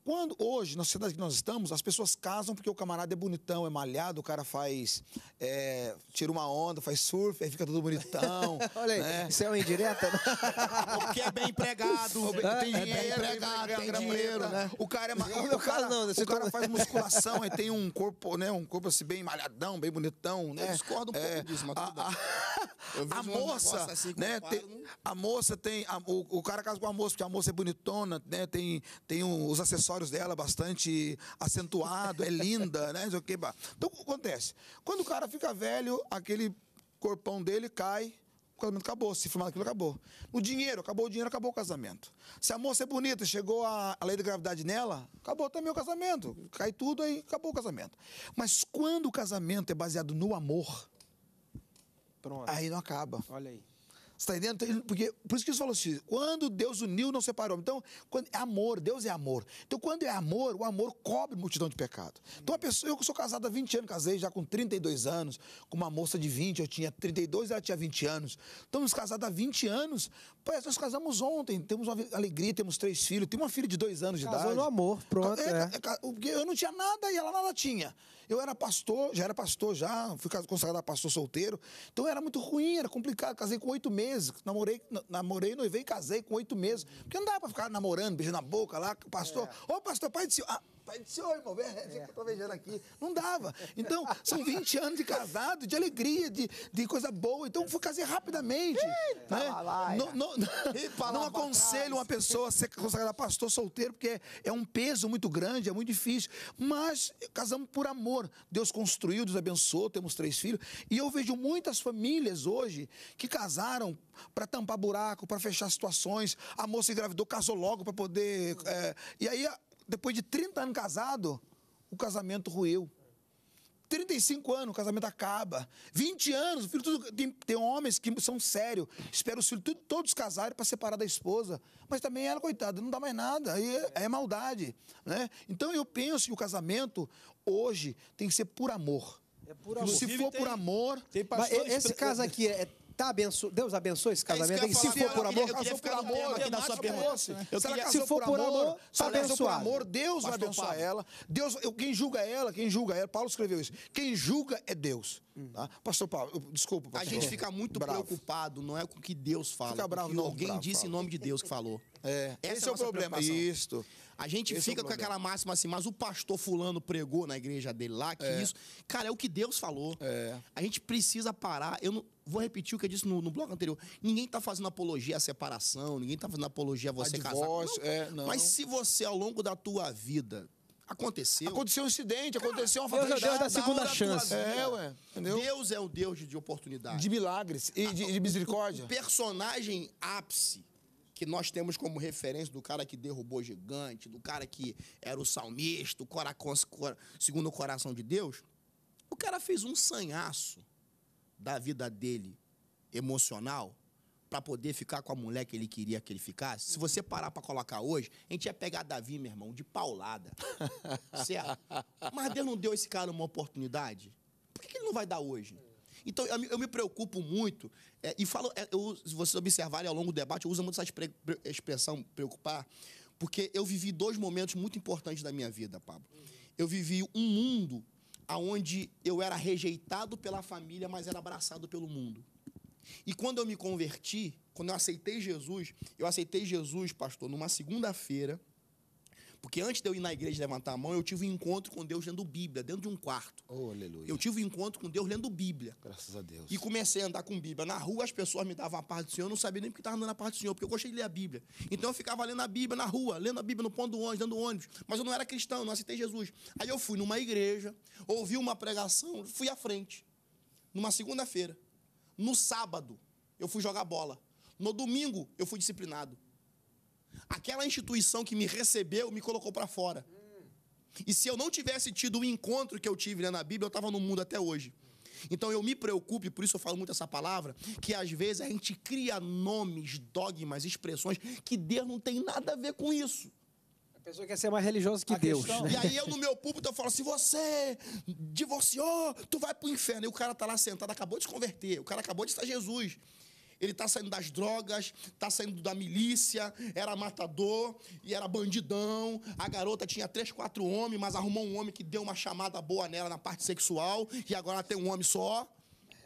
Quando hoje, na sociedade que nós estamos, as pessoas casam porque o camarada é bonitão, é malhado, o cara faz. É, tira uma onda, faz surf, aí fica todo bonitão. Olha aí, né? isso é uma indireta? porque é bem empregado, tem dinheiro, é bem empregado, tem dinheiro. dinheiro né? O cara é malhado. O, cara, não, o cara faz musculação, aí tem um corpo, né? Um corpo assim, bem malhadão, bem bonitão, né? Eu discordo um é, pouco disso, mas a, a a moça, assim, né, tem, né? a moça tem, a, o, o, cara casa com a moça, porque a moça é bonitona, né, tem, tem um, os acessórios dela bastante acentuado, é linda, né, então, o que acontece? Quando o cara fica velho, aquele corpão dele cai, o casamento acabou, se firmar aquilo, acabou. O dinheiro, acabou o dinheiro, acabou o casamento. Se a moça é bonita, chegou a, a lei da gravidade nela, acabou também o casamento. Cai tudo aí, acabou o casamento. Mas quando o casamento é baseado no amor, Pronto. Aí não acaba. Olha aí. Você está entendendo? Então, porque, por isso que Jesus falou assim: quando Deus uniu, não separou. Então, quando, é amor, Deus é amor. Então, quando é amor, o amor cobre multidão de pecado. Então, a pessoa, eu sou casado há 20 anos, casei já com 32 anos, com uma moça de 20, eu tinha 32, ela tinha 20 anos. Estamos então, casados há 20 anos. Pois nós casamos ontem, temos uma alegria, temos três filhos, tem uma filha de dois anos de Casou idade. Casou no amor, pronto. É, é. É, eu não tinha nada e ela nada tinha. Eu era pastor, já era pastor já, fui consagrado a pastor solteiro. Então era muito ruim, era complicado. Casei com oito meses, namorei, namorei, noivei e casei com oito meses. Porque não dava pra ficar namorando, beijando na boca lá, pastor. É. Ô, é. oh, pastor, pai de si. Ah, Pai de senhor, irmão, vem, é. eu tô beijando aqui. Não dava. Então, são 20 anos de casado, de alegria, de, de coisa boa. Então, vou casar rapidamente. Eita, né? lá, não, não, não, não aconselho uma pessoa a ser consagrada pastor solteiro, porque é, é um peso muito grande, é muito difícil. Mas casamos por amor. Deus construiu, Deus abençoou, temos três filhos. E eu vejo muitas famílias hoje que casaram para tampar buraco, para fechar situações. A moça engravidou, casou logo para poder. É, e aí depois de 30 anos casado, o casamento ruiu. 35 anos, o casamento acaba. 20 anos, o filho, tudo, tem, tem, homens que são sérios, esperam os filhos tudo, todos casarem para separar da esposa. Mas também ela, coitada, não dá mais nada, aí é, é, maldade. Né? Então eu penso que o casamento hoje tem que ser por amor. É por amor. Se for tem, por amor. Tem esse caso aqui é Tá abenço... Deus abençoe esse é casamento. É se for por amor, eu por amor aqui na sua Se for por amor, tá abençoado. amor, Deus vai abençoar ela. Deus, quem julga ela, quem julga ela, Paulo escreveu isso. Quem julga é Deus. Hum. Tá? Pastor Paulo, desculpa. Pastor. A gente fica muito bravo. preocupado, não é com o que Deus fala. Fica bravo, não, alguém bravo, disse bravo. em nome de Deus que falou. É, esse é, é o problema. Isso. A gente Esse é fica é com aquela máxima assim, mas o pastor fulano pregou na igreja dele lá, que é. isso. Cara, é o que Deus falou. É. A gente precisa parar. Eu não, vou repetir o que eu disse no, no bloco anterior. Ninguém está fazendo apologia à separação, ninguém está fazendo apologia a você a divórcio, casar. Não, é, não. Mas se você, ao longo da tua vida, Aconteceu. Aconteceu um incidente, Cara, aconteceu uma fatalidade. Deus é Deus da segunda da chance. É, ué. Entendeu? Deus é o Deus de oportunidade. De milagres e de, de misericórdia. O personagem ápice que nós temos como referência do cara que derrubou gigante, do cara que era o salmista, o coracon, segundo o coração de Deus, o cara fez um sanhaço da vida dele emocional para poder ficar com a mulher que ele queria que ele ficasse. Se você parar para colocar hoje, a gente ia pegar Davi, meu irmão, de paulada. certo? Mas Deus não deu esse cara uma oportunidade. Por que, que ele não vai dar hoje? Então, eu, eu me preocupo muito, é, e falo, é, eu, se vocês observarem ao longo do debate, eu uso muito essa pre, pre, expressão preocupar, porque eu vivi dois momentos muito importantes da minha vida, Pablo. Eu vivi um mundo aonde eu era rejeitado pela família, mas era abraçado pelo mundo. E quando eu me converti, quando eu aceitei Jesus, eu aceitei Jesus, pastor, numa segunda-feira, porque antes de eu ir na igreja levantar a mão, eu tive um encontro com Deus lendo Bíblia, dentro de um quarto. Oh, aleluia. Eu tive um encontro com Deus lendo Bíblia. Graças a Deus. E comecei a andar com Bíblia. Na rua as pessoas me davam a parte do Senhor, eu não sabia nem porque estava andando a parte do Senhor, porque eu gostei de ler a Bíblia. Então eu ficava lendo a Bíblia na rua, lendo a Bíblia no ponto do ônibus, dando ônibus. Mas eu não era cristão, não aceitei Jesus. Aí eu fui numa igreja, ouvi uma pregação, fui à frente. Numa segunda-feira. No sábado, eu fui jogar bola. No domingo, eu fui disciplinado. Aquela instituição que me recebeu me colocou para fora. E se eu não tivesse tido o encontro que eu tive né, na Bíblia, eu estava no mundo até hoje. Então eu me preocupo, e por isso eu falo muito essa palavra, que às vezes a gente cria nomes, dogmas, expressões que Deus não tem nada a ver com isso. A pessoa quer ser mais religiosa que a Deus. né e aí eu no meu púlpito eu falo, se assim, você divorciou, tu vai pro inferno. E o cara tá lá sentado, acabou de se converter, o cara acabou de estar Jesus. Ele está saindo das drogas, está saindo da milícia, era matador e era bandidão. A garota tinha três, quatro homens, mas arrumou um homem que deu uma chamada boa nela na parte sexual e agora ela tem um homem só.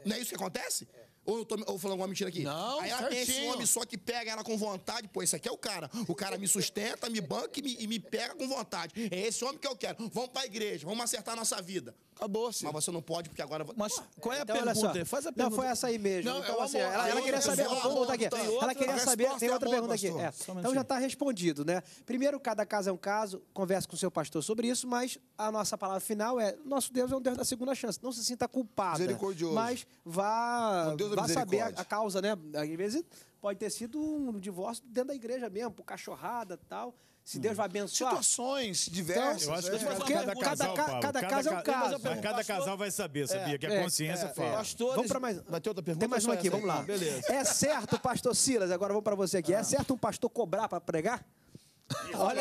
Não é isso que acontece? É. Ou eu tô, falando alguma mentira aqui? Não, Aí ela certinho. tem esse homem só que pega ela com vontade, pô, esse aqui é o cara. O cara me sustenta, me banca e me, e me pega com vontade. É esse homem que eu quero. Vamos pra igreja, vamos acertar nossa vida. Acabou, sim. Mas você não pode, porque agora... Mas ah, qual é então, a pergunta? Faz a pergunta. Não, foi essa aí mesmo. Não, então, assim, ela, ela queria saber... Vamos voltar aqui. Ela queria saber... Tem é outra pergunta aqui. É. Então já está respondido, né? Primeiro, cada caso é um caso. Converse com o seu pastor sobre isso, mas a nossa palavra final é nosso Deus é um Deus da segunda chance. Não se sinta culpado. Mas vá, vá vá saber a, a, causa, né? Às vezes pode ter sido um divórcio dentro da igreja mesmo, por cachorrada e tal. Se Deus vai abençoar. Situações então, diversas. eu acho que é. cada, casal, cada, cada, caso é um caso. Mas cada pastor, casal vai saber, sabia? É, que a é, é, consciência é, é. fala. Pastores, vamos para mais. Vai ter outra pergunta? Tem mais uma aqui, vamos lá. Ah, beleza. É certo, pastor Silas, agora vamos para você aqui. Ah. É certo um pastor cobrar para pregar? Olha,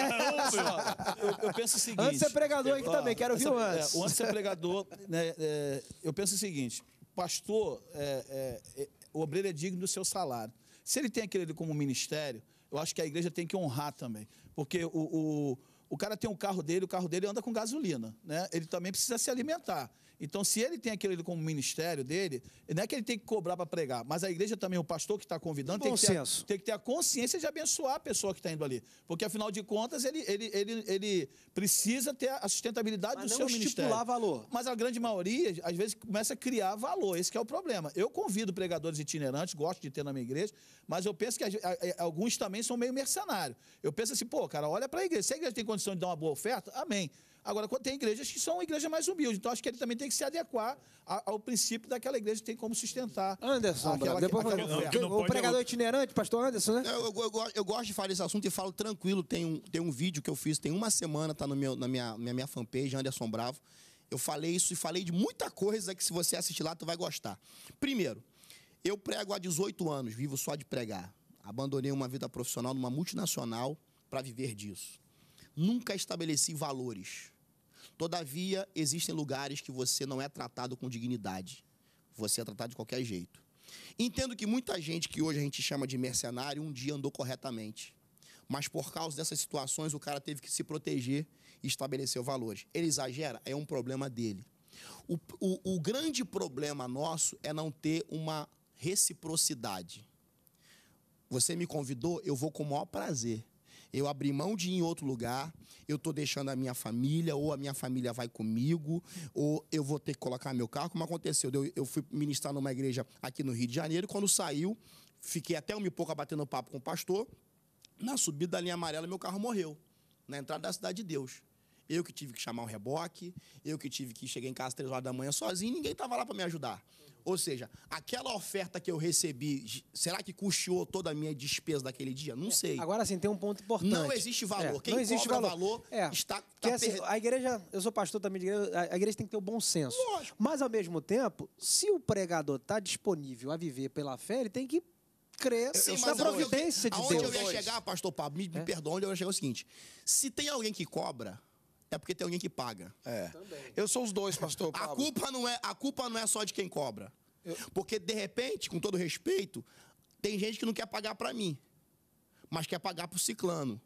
eu, eu, penso o seguinte. Antes pregador aqui também, quero ouvir o antes. É, o antes é pregador, né, é, eu penso o seguinte: pastor, é, é, é, o obreiro é digno do seu salário. Se ele tem aquele como ministério, eu acho que a igreja tem que honrar também. Porque o, o, o cara tem um carro dele, o carro dele anda com gasolina, né? Ele também precisa se alimentar. Então, se ele tem aquilo como ministério dele, não é que ele tem que cobrar para pregar, mas a igreja também, o pastor que está convidando, tem que, ter, tem que, ter, a consciência de abençoar a pessoa que está indo ali. Porque, afinal de contas, ele, ele, ele, ele precisa ter a sustentabilidade mas do seu ministério. valor. Mas a grande maioria, às vezes, começa a criar valor. Esse é o problema. Eu convido pregadores itinerantes, gosto de ter na minha igreja, mas eu penso que a, a, é, alguns também são meio mercenários. Eu penso assim, pô, cara, olha para a igreja. Se a igreja tem condição de dar uma boa oferta, amém. Agora, quando tem igrejas que são igrejas mais humildes, então acho que ele também tem que se adequar ao, princípio daquela igreja que tem como sustentar. Anderson, aquela, depois aquela não, não, não o pregador é itinerante, pastor Anderson, né? Eu, eu, eu, gosto de falar desse assunto e falo tranquilo. Tem um, tem um vídeo que eu fiz, tem uma semana, tá no meu, na minha, minha, minha fanpage, Anderson Bravo. Eu falei isso e falei de muita coisa que se você assistir lá, tu vai gostar. Primeiro, eu prego há 18 anos, vivo só de pregar. Abandonei uma vida profissional numa multinacional para viver disso. Nunca estabeleci valores. Todavia, existem lugares que você não é tratado com dignidade. Você é tratado de qualquer jeito. Entendo que muita gente que hoje a gente chama de mercenário um dia andou corretamente. Mas por causa dessas situações, o cara teve que se proteger e estabelecer valores. Ele exagera? É um problema dele. O, o, o grande problema nosso é não ter uma reciprocidade. Você me convidou, eu vou com o maior prazer eu abri mão de ir em outro lugar, eu estou deixando a minha família, ou a minha família vai comigo, ou eu vou ter que colocar meu carro, como aconteceu. Eu, eu fui ministrar numa igreja aqui no Rio de Janeiro, e quando saiu, fiquei até um e pouco batendo papo com o pastor, na subida da linha amarela meu carro morreu, na entrada da Cidade de Deus. Eu que tive que chamar um reboque, eu que tive que chegar em casa às três horas da manhã sozinho, ninguém estava lá para me ajudar. Ou seja, aquela oferta que eu recebi, será que custeou toda a minha despesa daquele dia? Não é. sei. Agora, sim tem um ponto importante. Não existe é, valor. É. Quem não existe valor, valor é. está... está assim, per... A igreja, eu sou pastor também de igreja, a igreja tem que ter o um bom senso. Lógico. Mas, ao mesmo tempo, se o pregador está disponível a viver pela fé, ele tem que crer na providência eu, de aonde Deus. Aonde eu ia chegar, pastor Pablo, me, me é. perdoa, onde eu ia chegar é o seguinte. Se tem alguém que cobra é porque tem alguém que paga. É. Eu sou os dois, pastor. Pablo. A culpa não é, a culpa não é só de quem cobra. Eu... Porque de repente, com todo respeito, tem gente que não quer pagar para mim, mas quer pagar pro ciclano.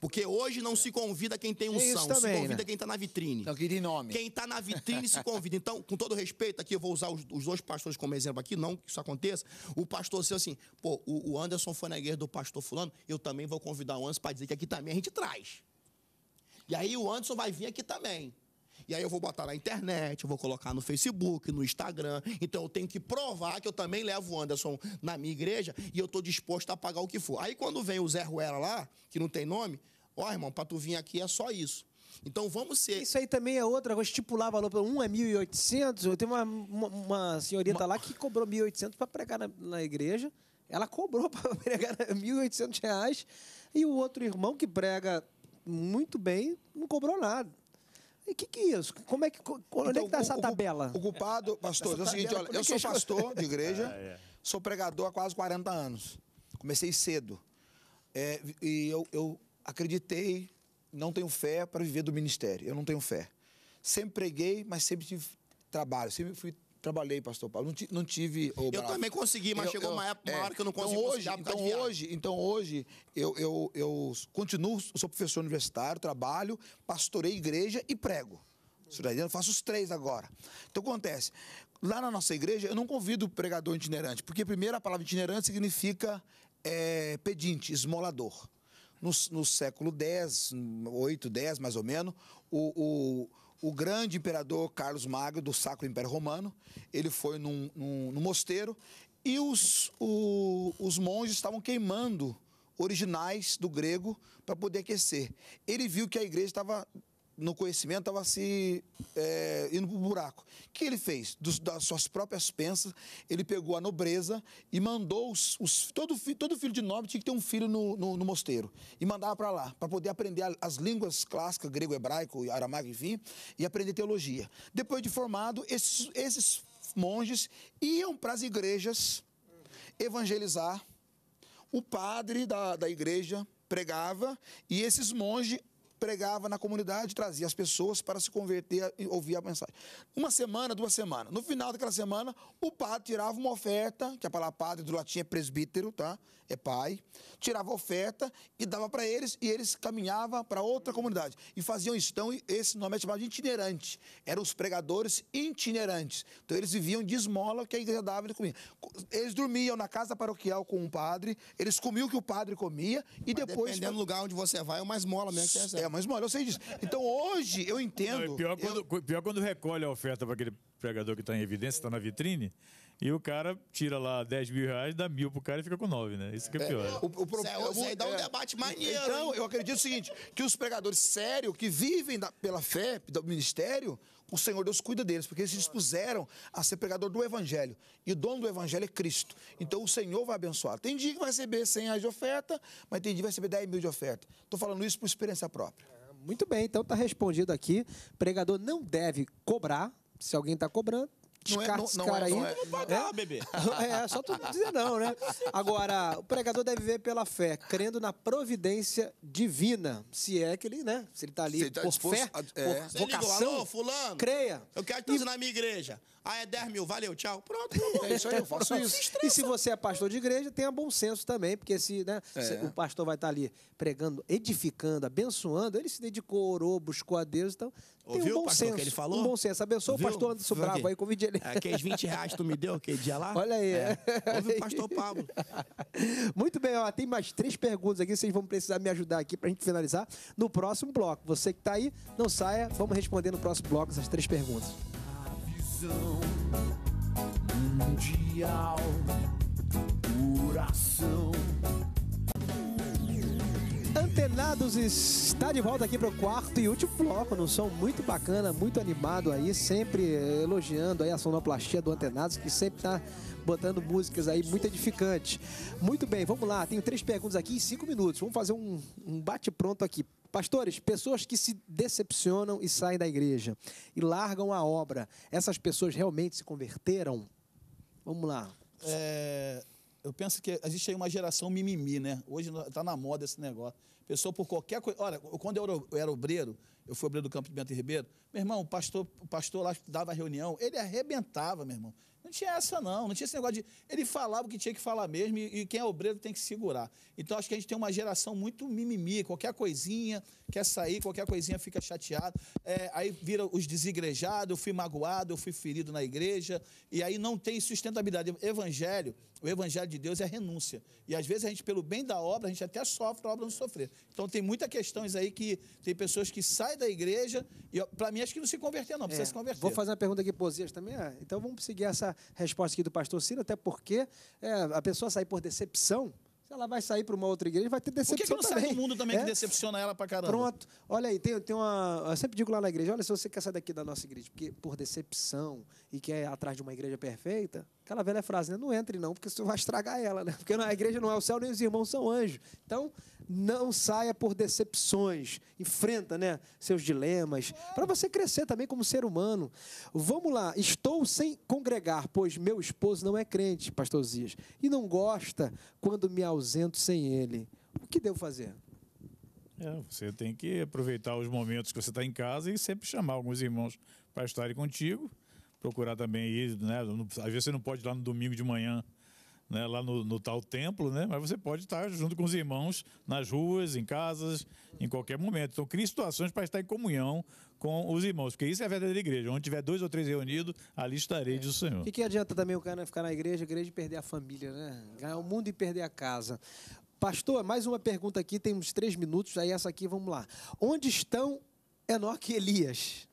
Porque hoje não se convida quem tem unção, também, se convida né? quem está na vitrine. Então, que de nome. Quem está na vitrine se convida. Então, com todo respeito, aqui eu vou usar os, os, dois pastores como exemplo aqui, não que isso aconteça. O pastor disse assim, pô, o, o Anderson foi na igreja do pastor fulano, eu também vou convidar o Anderson para dizer que aqui também a gente traz. E aí o Anderson vai vir aqui também. E aí eu vou botar na internet, eu vou colocar no Facebook, no Instagram. Então eu tenho que provar que eu também levo o Anderson na minha igreja e eu estou disposto a pagar o que for. Aí quando vem o Zé Ruela lá, que não tem nome, ó, oh, irmão, para tu vir aqui é só isso. Então vamos ser. Isso aí também é outra, agora estipular valor para um é 1.800. Eu tenho uma, uma, uma senhorita uma... lá que cobrou 1.800 para pregar na, na igreja. Ela cobrou para pregar 1.800 reais. E o outro irmão que prega muito bem, não cobrou nada. E o que, que é isso? Como é que, onde então, é que está então, essa tabela? O culpado, pastor, é o seguinte, olha, é eu sou é? pastor de igreja, é, sou pregador há quase 40 anos. Comecei cedo. É, e eu, eu acreditei, não tenho fé para viver do ministério. Eu não tenho fé. Sempre preguei, mas sempre tive trabalho, sempre fui Trabalhei, pastor Paulo. Não, não tive. eu também consegui, mas eu, chegou eu, uma, época, é, uma hora que eu não então consegui. Então hoje, então hoje, então hoje eu, eu, eu continuo, sou professor universitário, trabalho, pastorei igreja e prego. Eu faço os três agora. Então acontece. Lá na nossa igreja, eu não convido pregador itinerante, porque primeiro a palavra itinerante significa é, pedinte, esmolador. No, no século X, 8, 10 mais ou menos, o, o o grande imperador Carlos Magno, do Sacro Império Romano, ele foi num, num, num mosteiro e os, o, os monges estavam queimando originais do grego para poder aquecer. Ele viu que a igreja estava no conhecimento, estava se é, indo para o buraco. O que ele fez? Dos, das suas próprias pensas, ele pegou a nobreza e mandou os, os todo, todo filho de nobre tinha que ter um filho no, no, no mosteiro e mandava para lá para poder aprender as línguas clássicas grego, hebraico, aramaico, enfim, e aprender teologia. Depois de formado, esses, esses monges iam para as igrejas evangelizar. O padre da, da igreja pregava e esses monges pregava na comunidade, trazia as pessoas para se converter e ouvir a mensagem. Uma semana, duas semanas. No final daquela semana, o padre tirava uma oferta, que a palavra padre do latim é presbítero, tá? É pai. Tirava a oferta e dava para eles e eles caminhavam para outra comunidade. E faziam estão, esse nome é chamado de itinerante. Eram os pregadores itinerantes. Então eles viviam de esmola que a igreja dava e comia. Eles dormiam na casa paroquial com o um padre, eles comiam o que o padre comia e Mas depois... dependendo do lugar onde você vai, é uma esmola mesmo que é é, mas olha, eu sei disso. Então hoje eu entendo. Não, pior, quando, pior quando recolhe a oferta para aquele pregador que está em evidência, está na vitrine, e o cara tira lá 10 mil reais, dá mil pro cara e fica com 9, né? Isso que é, é pior. É, o, o é, dá um é, debate maneiro. Então, hein? eu acredito o seguinte: que os pregadores sérios, que vivem da, pela fé, do ministério, o Senhor Deus cuida deles, porque eles se dispuseram a ser pregador do Evangelho. E o dono do Evangelho é Cristo. Então o Senhor vai abençoar. Tem dia que vai receber 100 reais de oferta, mas tem dia que vai receber 10 mil de oferta. Estou falando isso por experiência própria. É, muito bem, então está respondido aqui. Pregador não deve cobrar. Se alguém está cobrando, é, descarta esse cara é, aí. Não, é, não é, bebê. É, só tu dizer não, né? Agora, o pregador deve viver pela fé, crendo na providência divina. Se é que ele, né? Se ele tá ali tá por fé, a, é. por vocação. Ligou, Alô, fulano, creia. Eu quero te e... na minha igreja. Ah, é 10 mil, valeu, tchau. Pronto. É isso aí, eu faço Pronto. isso. E se você é pastor de igreja, tenha bom senso também, porque se, né, é. se o pastor vai estar tá ali pregando, edificando, abençoando, ele se dedicou, orou, buscou a Deus, então tem um bom pastor, senso. que ele falou? Um bom senso. Abençoa Ouviu? o pastor Anderson Bravo aqui. aí, convide ele. Aqueles ah, é 20 reais tu me deu aquele dia lá? Olha aí. É. Ouve o pastor Pablo. Muito bem, ó, tem mais três perguntas aqui, vocês vão precisar me ajudar aqui pra gente finalizar no próximo bloco. Você que tá aí, não saia, vamos responder no próximo bloco essas três perguntas. A visão mundial, oração Antenados está de volta aqui para o quarto e último bloco, num som muito bacana, muito animado aí, sempre elogiando aí a sonoplastia do Antenados, que sempre está botando músicas aí muito edificante. Muito bem, vamos lá, tenho três perguntas aqui em cinco minutos, vamos fazer um, um bate-pronto aqui. Pastores, pessoas que se decepcionam e saem da igreja e largam a obra, essas pessoas realmente se converteram? Vamos lá. É, eu penso que existe aí uma geração mimimi, né? Hoje está na moda esse negócio. Pessoa por qualquer coisa. Olha, quando eu era, obreiro, eu fui obreiro do Campo de Bento e Ribeiro, meu irmão, o pastor, o pastor lá dava reunião, ele arrebentava, meu irmão. Não tinha essa, não. Não tinha esse negócio de. Ele falava o que tinha que falar mesmo e, e quem é obreiro tem que segurar. Então acho que a gente tem uma geração muito mimimi. Qualquer coisinha quer sair, qualquer coisinha fica chateado. É, aí vira os desigrejados. Eu fui magoado, eu fui ferido na igreja. E aí não tem sustentabilidade. Evangelho, o evangelho de Deus é renúncia. E às vezes a gente, pelo bem da obra, a gente até sofre a obra não sofrer. Então tem muitas questões aí que tem pessoas que saem da igreja e, para mim, acho que não se converter, não. Precisa é, se converter. Vou fazer uma pergunta aqui, Posias, também. então vamos seguir essa resposta aqui do pastor Ciro, até porque é, a pessoa sair por decepção, se ela vai sair para uma outra igreja, vai ter decepção. Por que, que não também? sai do mundo também é? que decepciona ela para caramba? Pronto. Olha aí, tem, tem uma. Eu sempre digo lá na igreja: olha, se você quer sair daqui da nossa igreja porque por decepção e quer ir atrás de uma igreja perfeita, Aquela velha frase, né? Não entre não, porque você vai estragar ela, né? Porque a igreja não é o céu, nem os irmãos são anjos. Então, não saia por decepções. Enfrenta, né? Seus dilemas. Para você crescer também como ser humano. Vamos lá. Estou sem congregar, pois meu esposo não é crente, pastor Zias. E não gosta quando me ausento sem ele. O que devo fazer? É, você tem que aproveitar os momentos que você está em casa e sempre chamar alguns irmãos para estarem contigo procurar também ir, né? Às vezes você não pode ir lá no domingo de manhã, né? Lá no, no tal templo, né? Mas você pode estar junto com os irmãos nas ruas, em casas, em qualquer momento. Então crie situações para estar em comunhão com os irmãos, porque isso é a verdadeira igreja. Onde tiver dois ou três reunidos, ali estarei, é. diz o Senhor. O que, que adianta também o cara ficar na igreja, a igreja e perder a família, né? Ganhar o mundo e perder a casa. Pastor, mais uma pergunta aqui, tem uns três minutos, aí essa aqui, vamos lá. Onde estão Enoque e Elias?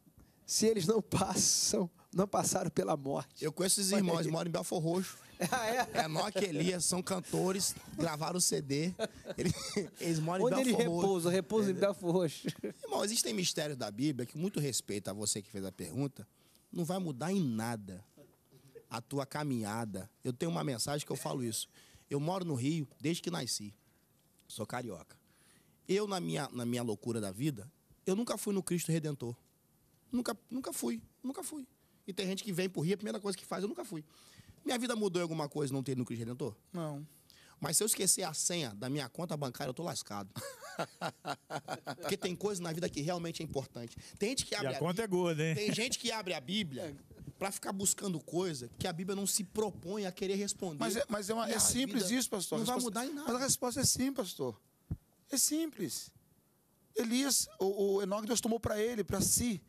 Se eles não passam não passaram pela morte. Eu conheço esses irmãos, eles moram em Belfor Roxo. Ah, é? É e Elias, são cantores, gravaram o CD. Eles, moram Onde em Belfor Roxo. Onde repouso em Belfor Roxo. Irmão, existem mistérios da Bíblia que, muito respeito a você que fez a pergunta, não vai mudar em nada a tua caminhada. Eu tenho uma mensagem que eu falo isso. Eu moro no Rio desde que nasci. Sou carioca. Eu, na minha, na minha loucura da vida, eu nunca fui no Cristo Redentor. Nunca, nunca fui, nunca fui. E tem gente que vem pro Rio, a primeira coisa que faz, eu nunca fui. Minha vida mudou em alguma coisa não ter no Cristo redentor? Não. Mas se eu esquecer a senha da minha conta bancária, eu tô lascado. Porque tem coisa na vida que realmente é importante. Tem gente que abre e a, a conta é Bíblia, é gorda, hein? Tem gente que abre a Bíblia para ficar buscando coisa que a Bíblia não se propõe a querer responder. Mas é, mas é, uma, é simples isso, pastor. Não vai mudar em nada. Mas a resposta é sim, pastor. É simples. o Enoque, Deus tomou para ele, para si.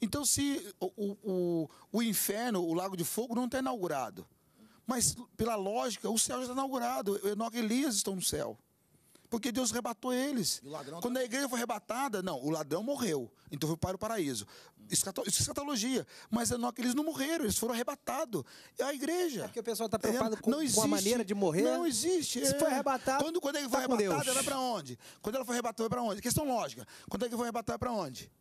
Então, se o, o, o inferno, o lago de fogo, não está inaugurado, mas pela lógica, o céu já está inaugurado. Enoch e Elias estão no céu. Porque Deus arrebatou eles. Quando tá... a igreja foi arrebatada, não, o ladrão morreu. Então foi para o paraíso. Escato... Isso é escatologia. Mas Enoque, eles não morreram, eles foram arrebatados. É a igreja. É que o pessoal está preocupado é, com, existe, com a maneira de morrer. Não existe. É. Se foi arrebatado. Quando, quando a é igreja tá foi arrebatada, ela vai para onde? Quando ela foi arrebatada, vai para onde? Questão lógica. Quando é que foi arrebatada, vai para onde?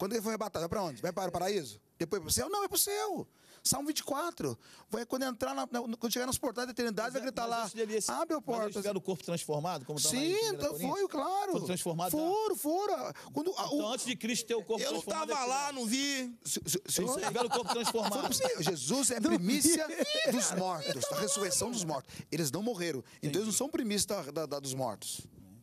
Quando ele foi arrebatado, vai para onde? Vai para o paraíso? Depois é para o céu? Não, é para o céu. Salmo 24. Vai, quando entrar na, na, quando chegar nos portais da eternidade, vai é, gritar lá. abre a porta. Mas chegar no corpo transformado, como está Sim, então foi, claro. Foi transformado. Foram, foram. Quando, a, então, o, então, antes de Cristo ter o corpo eu transformado. Eu estava é lá, não vi. Se, se, se o corpo transformado. Jesus é a primícia dos mortos, da ressurreição dos mortos. Eles não morreram. Então eles não são primícia da, da, da, dos mortos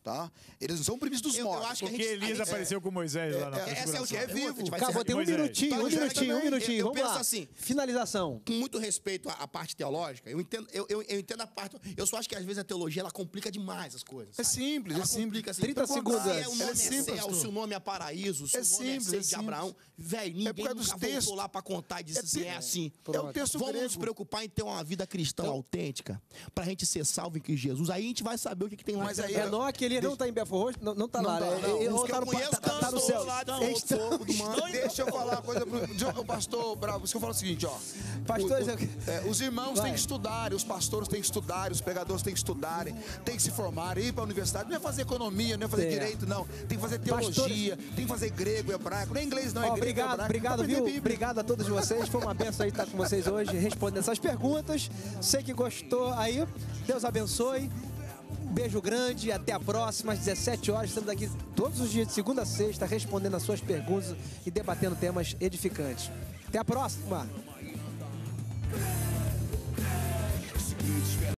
tá? Eles não são previstas dos mortos. Eu acho que Porque gente, Elias gente, é, apareceu é, com Moisés é, lá na é, é, Essa é o que é vivo. Acabou, tem um minutinho, um então, minutinho, um minutinho. Eu, Vamos lá. Assim, Finalização. Com muito respeito à, à, parte teológica, eu entendo, eu, eu, eu, entendo a parte... Eu só acho que às vezes a teologia, ela complica demais as coisas. É sabe? Assim, é simples, ela é simples. Assim, 30 segundos. Se é o nome é, simples, é céu, se o nome é paraíso, se é simples, o nome é de Abraão, velho, ninguém é nunca voltou lá pra contar e disse assim, é assim. É o texto Vamos nos preocupar em ter uma vida cristã então- autêntica, pra gente ser salvo em Cristo Jesus. Aí a gente vai saber o que tem lá. Mas aí é Enoque, ele não tá em Belfort Roxo? Não, não tá não lá, tá, né? Não. Ele, Os tá no, tá, tá no céu. Lá fogo do mano. Deixa eu falar uma coisa pro pastor Bravo. Isso que eu falo o seguinte, ó. Pastores, o, o, é, é os irmãos Vai. têm que estudar, os pastores têm que estudar, os pregadores têm que estudar, têm que se formar, ir para a universidade. Não é fazer economia, não é fazer é. direito, não. Tem que fazer teologia, pastores... tem que fazer grego, hebraico. Não é inglês, não. É grego, obrigado, obrigado, tá viu? Obrigado a todos vocês. Foi uma benção aí estar com vocês hoje, respondendo essas perguntas. Sei que gostou aí. Deus abençoe beijo grande, até a próxima, às 17 horas. Estamos aqui todos os dias, de segunda a sexta, respondendo as suas perguntas e debatendo temas edificantes. Até a próxima!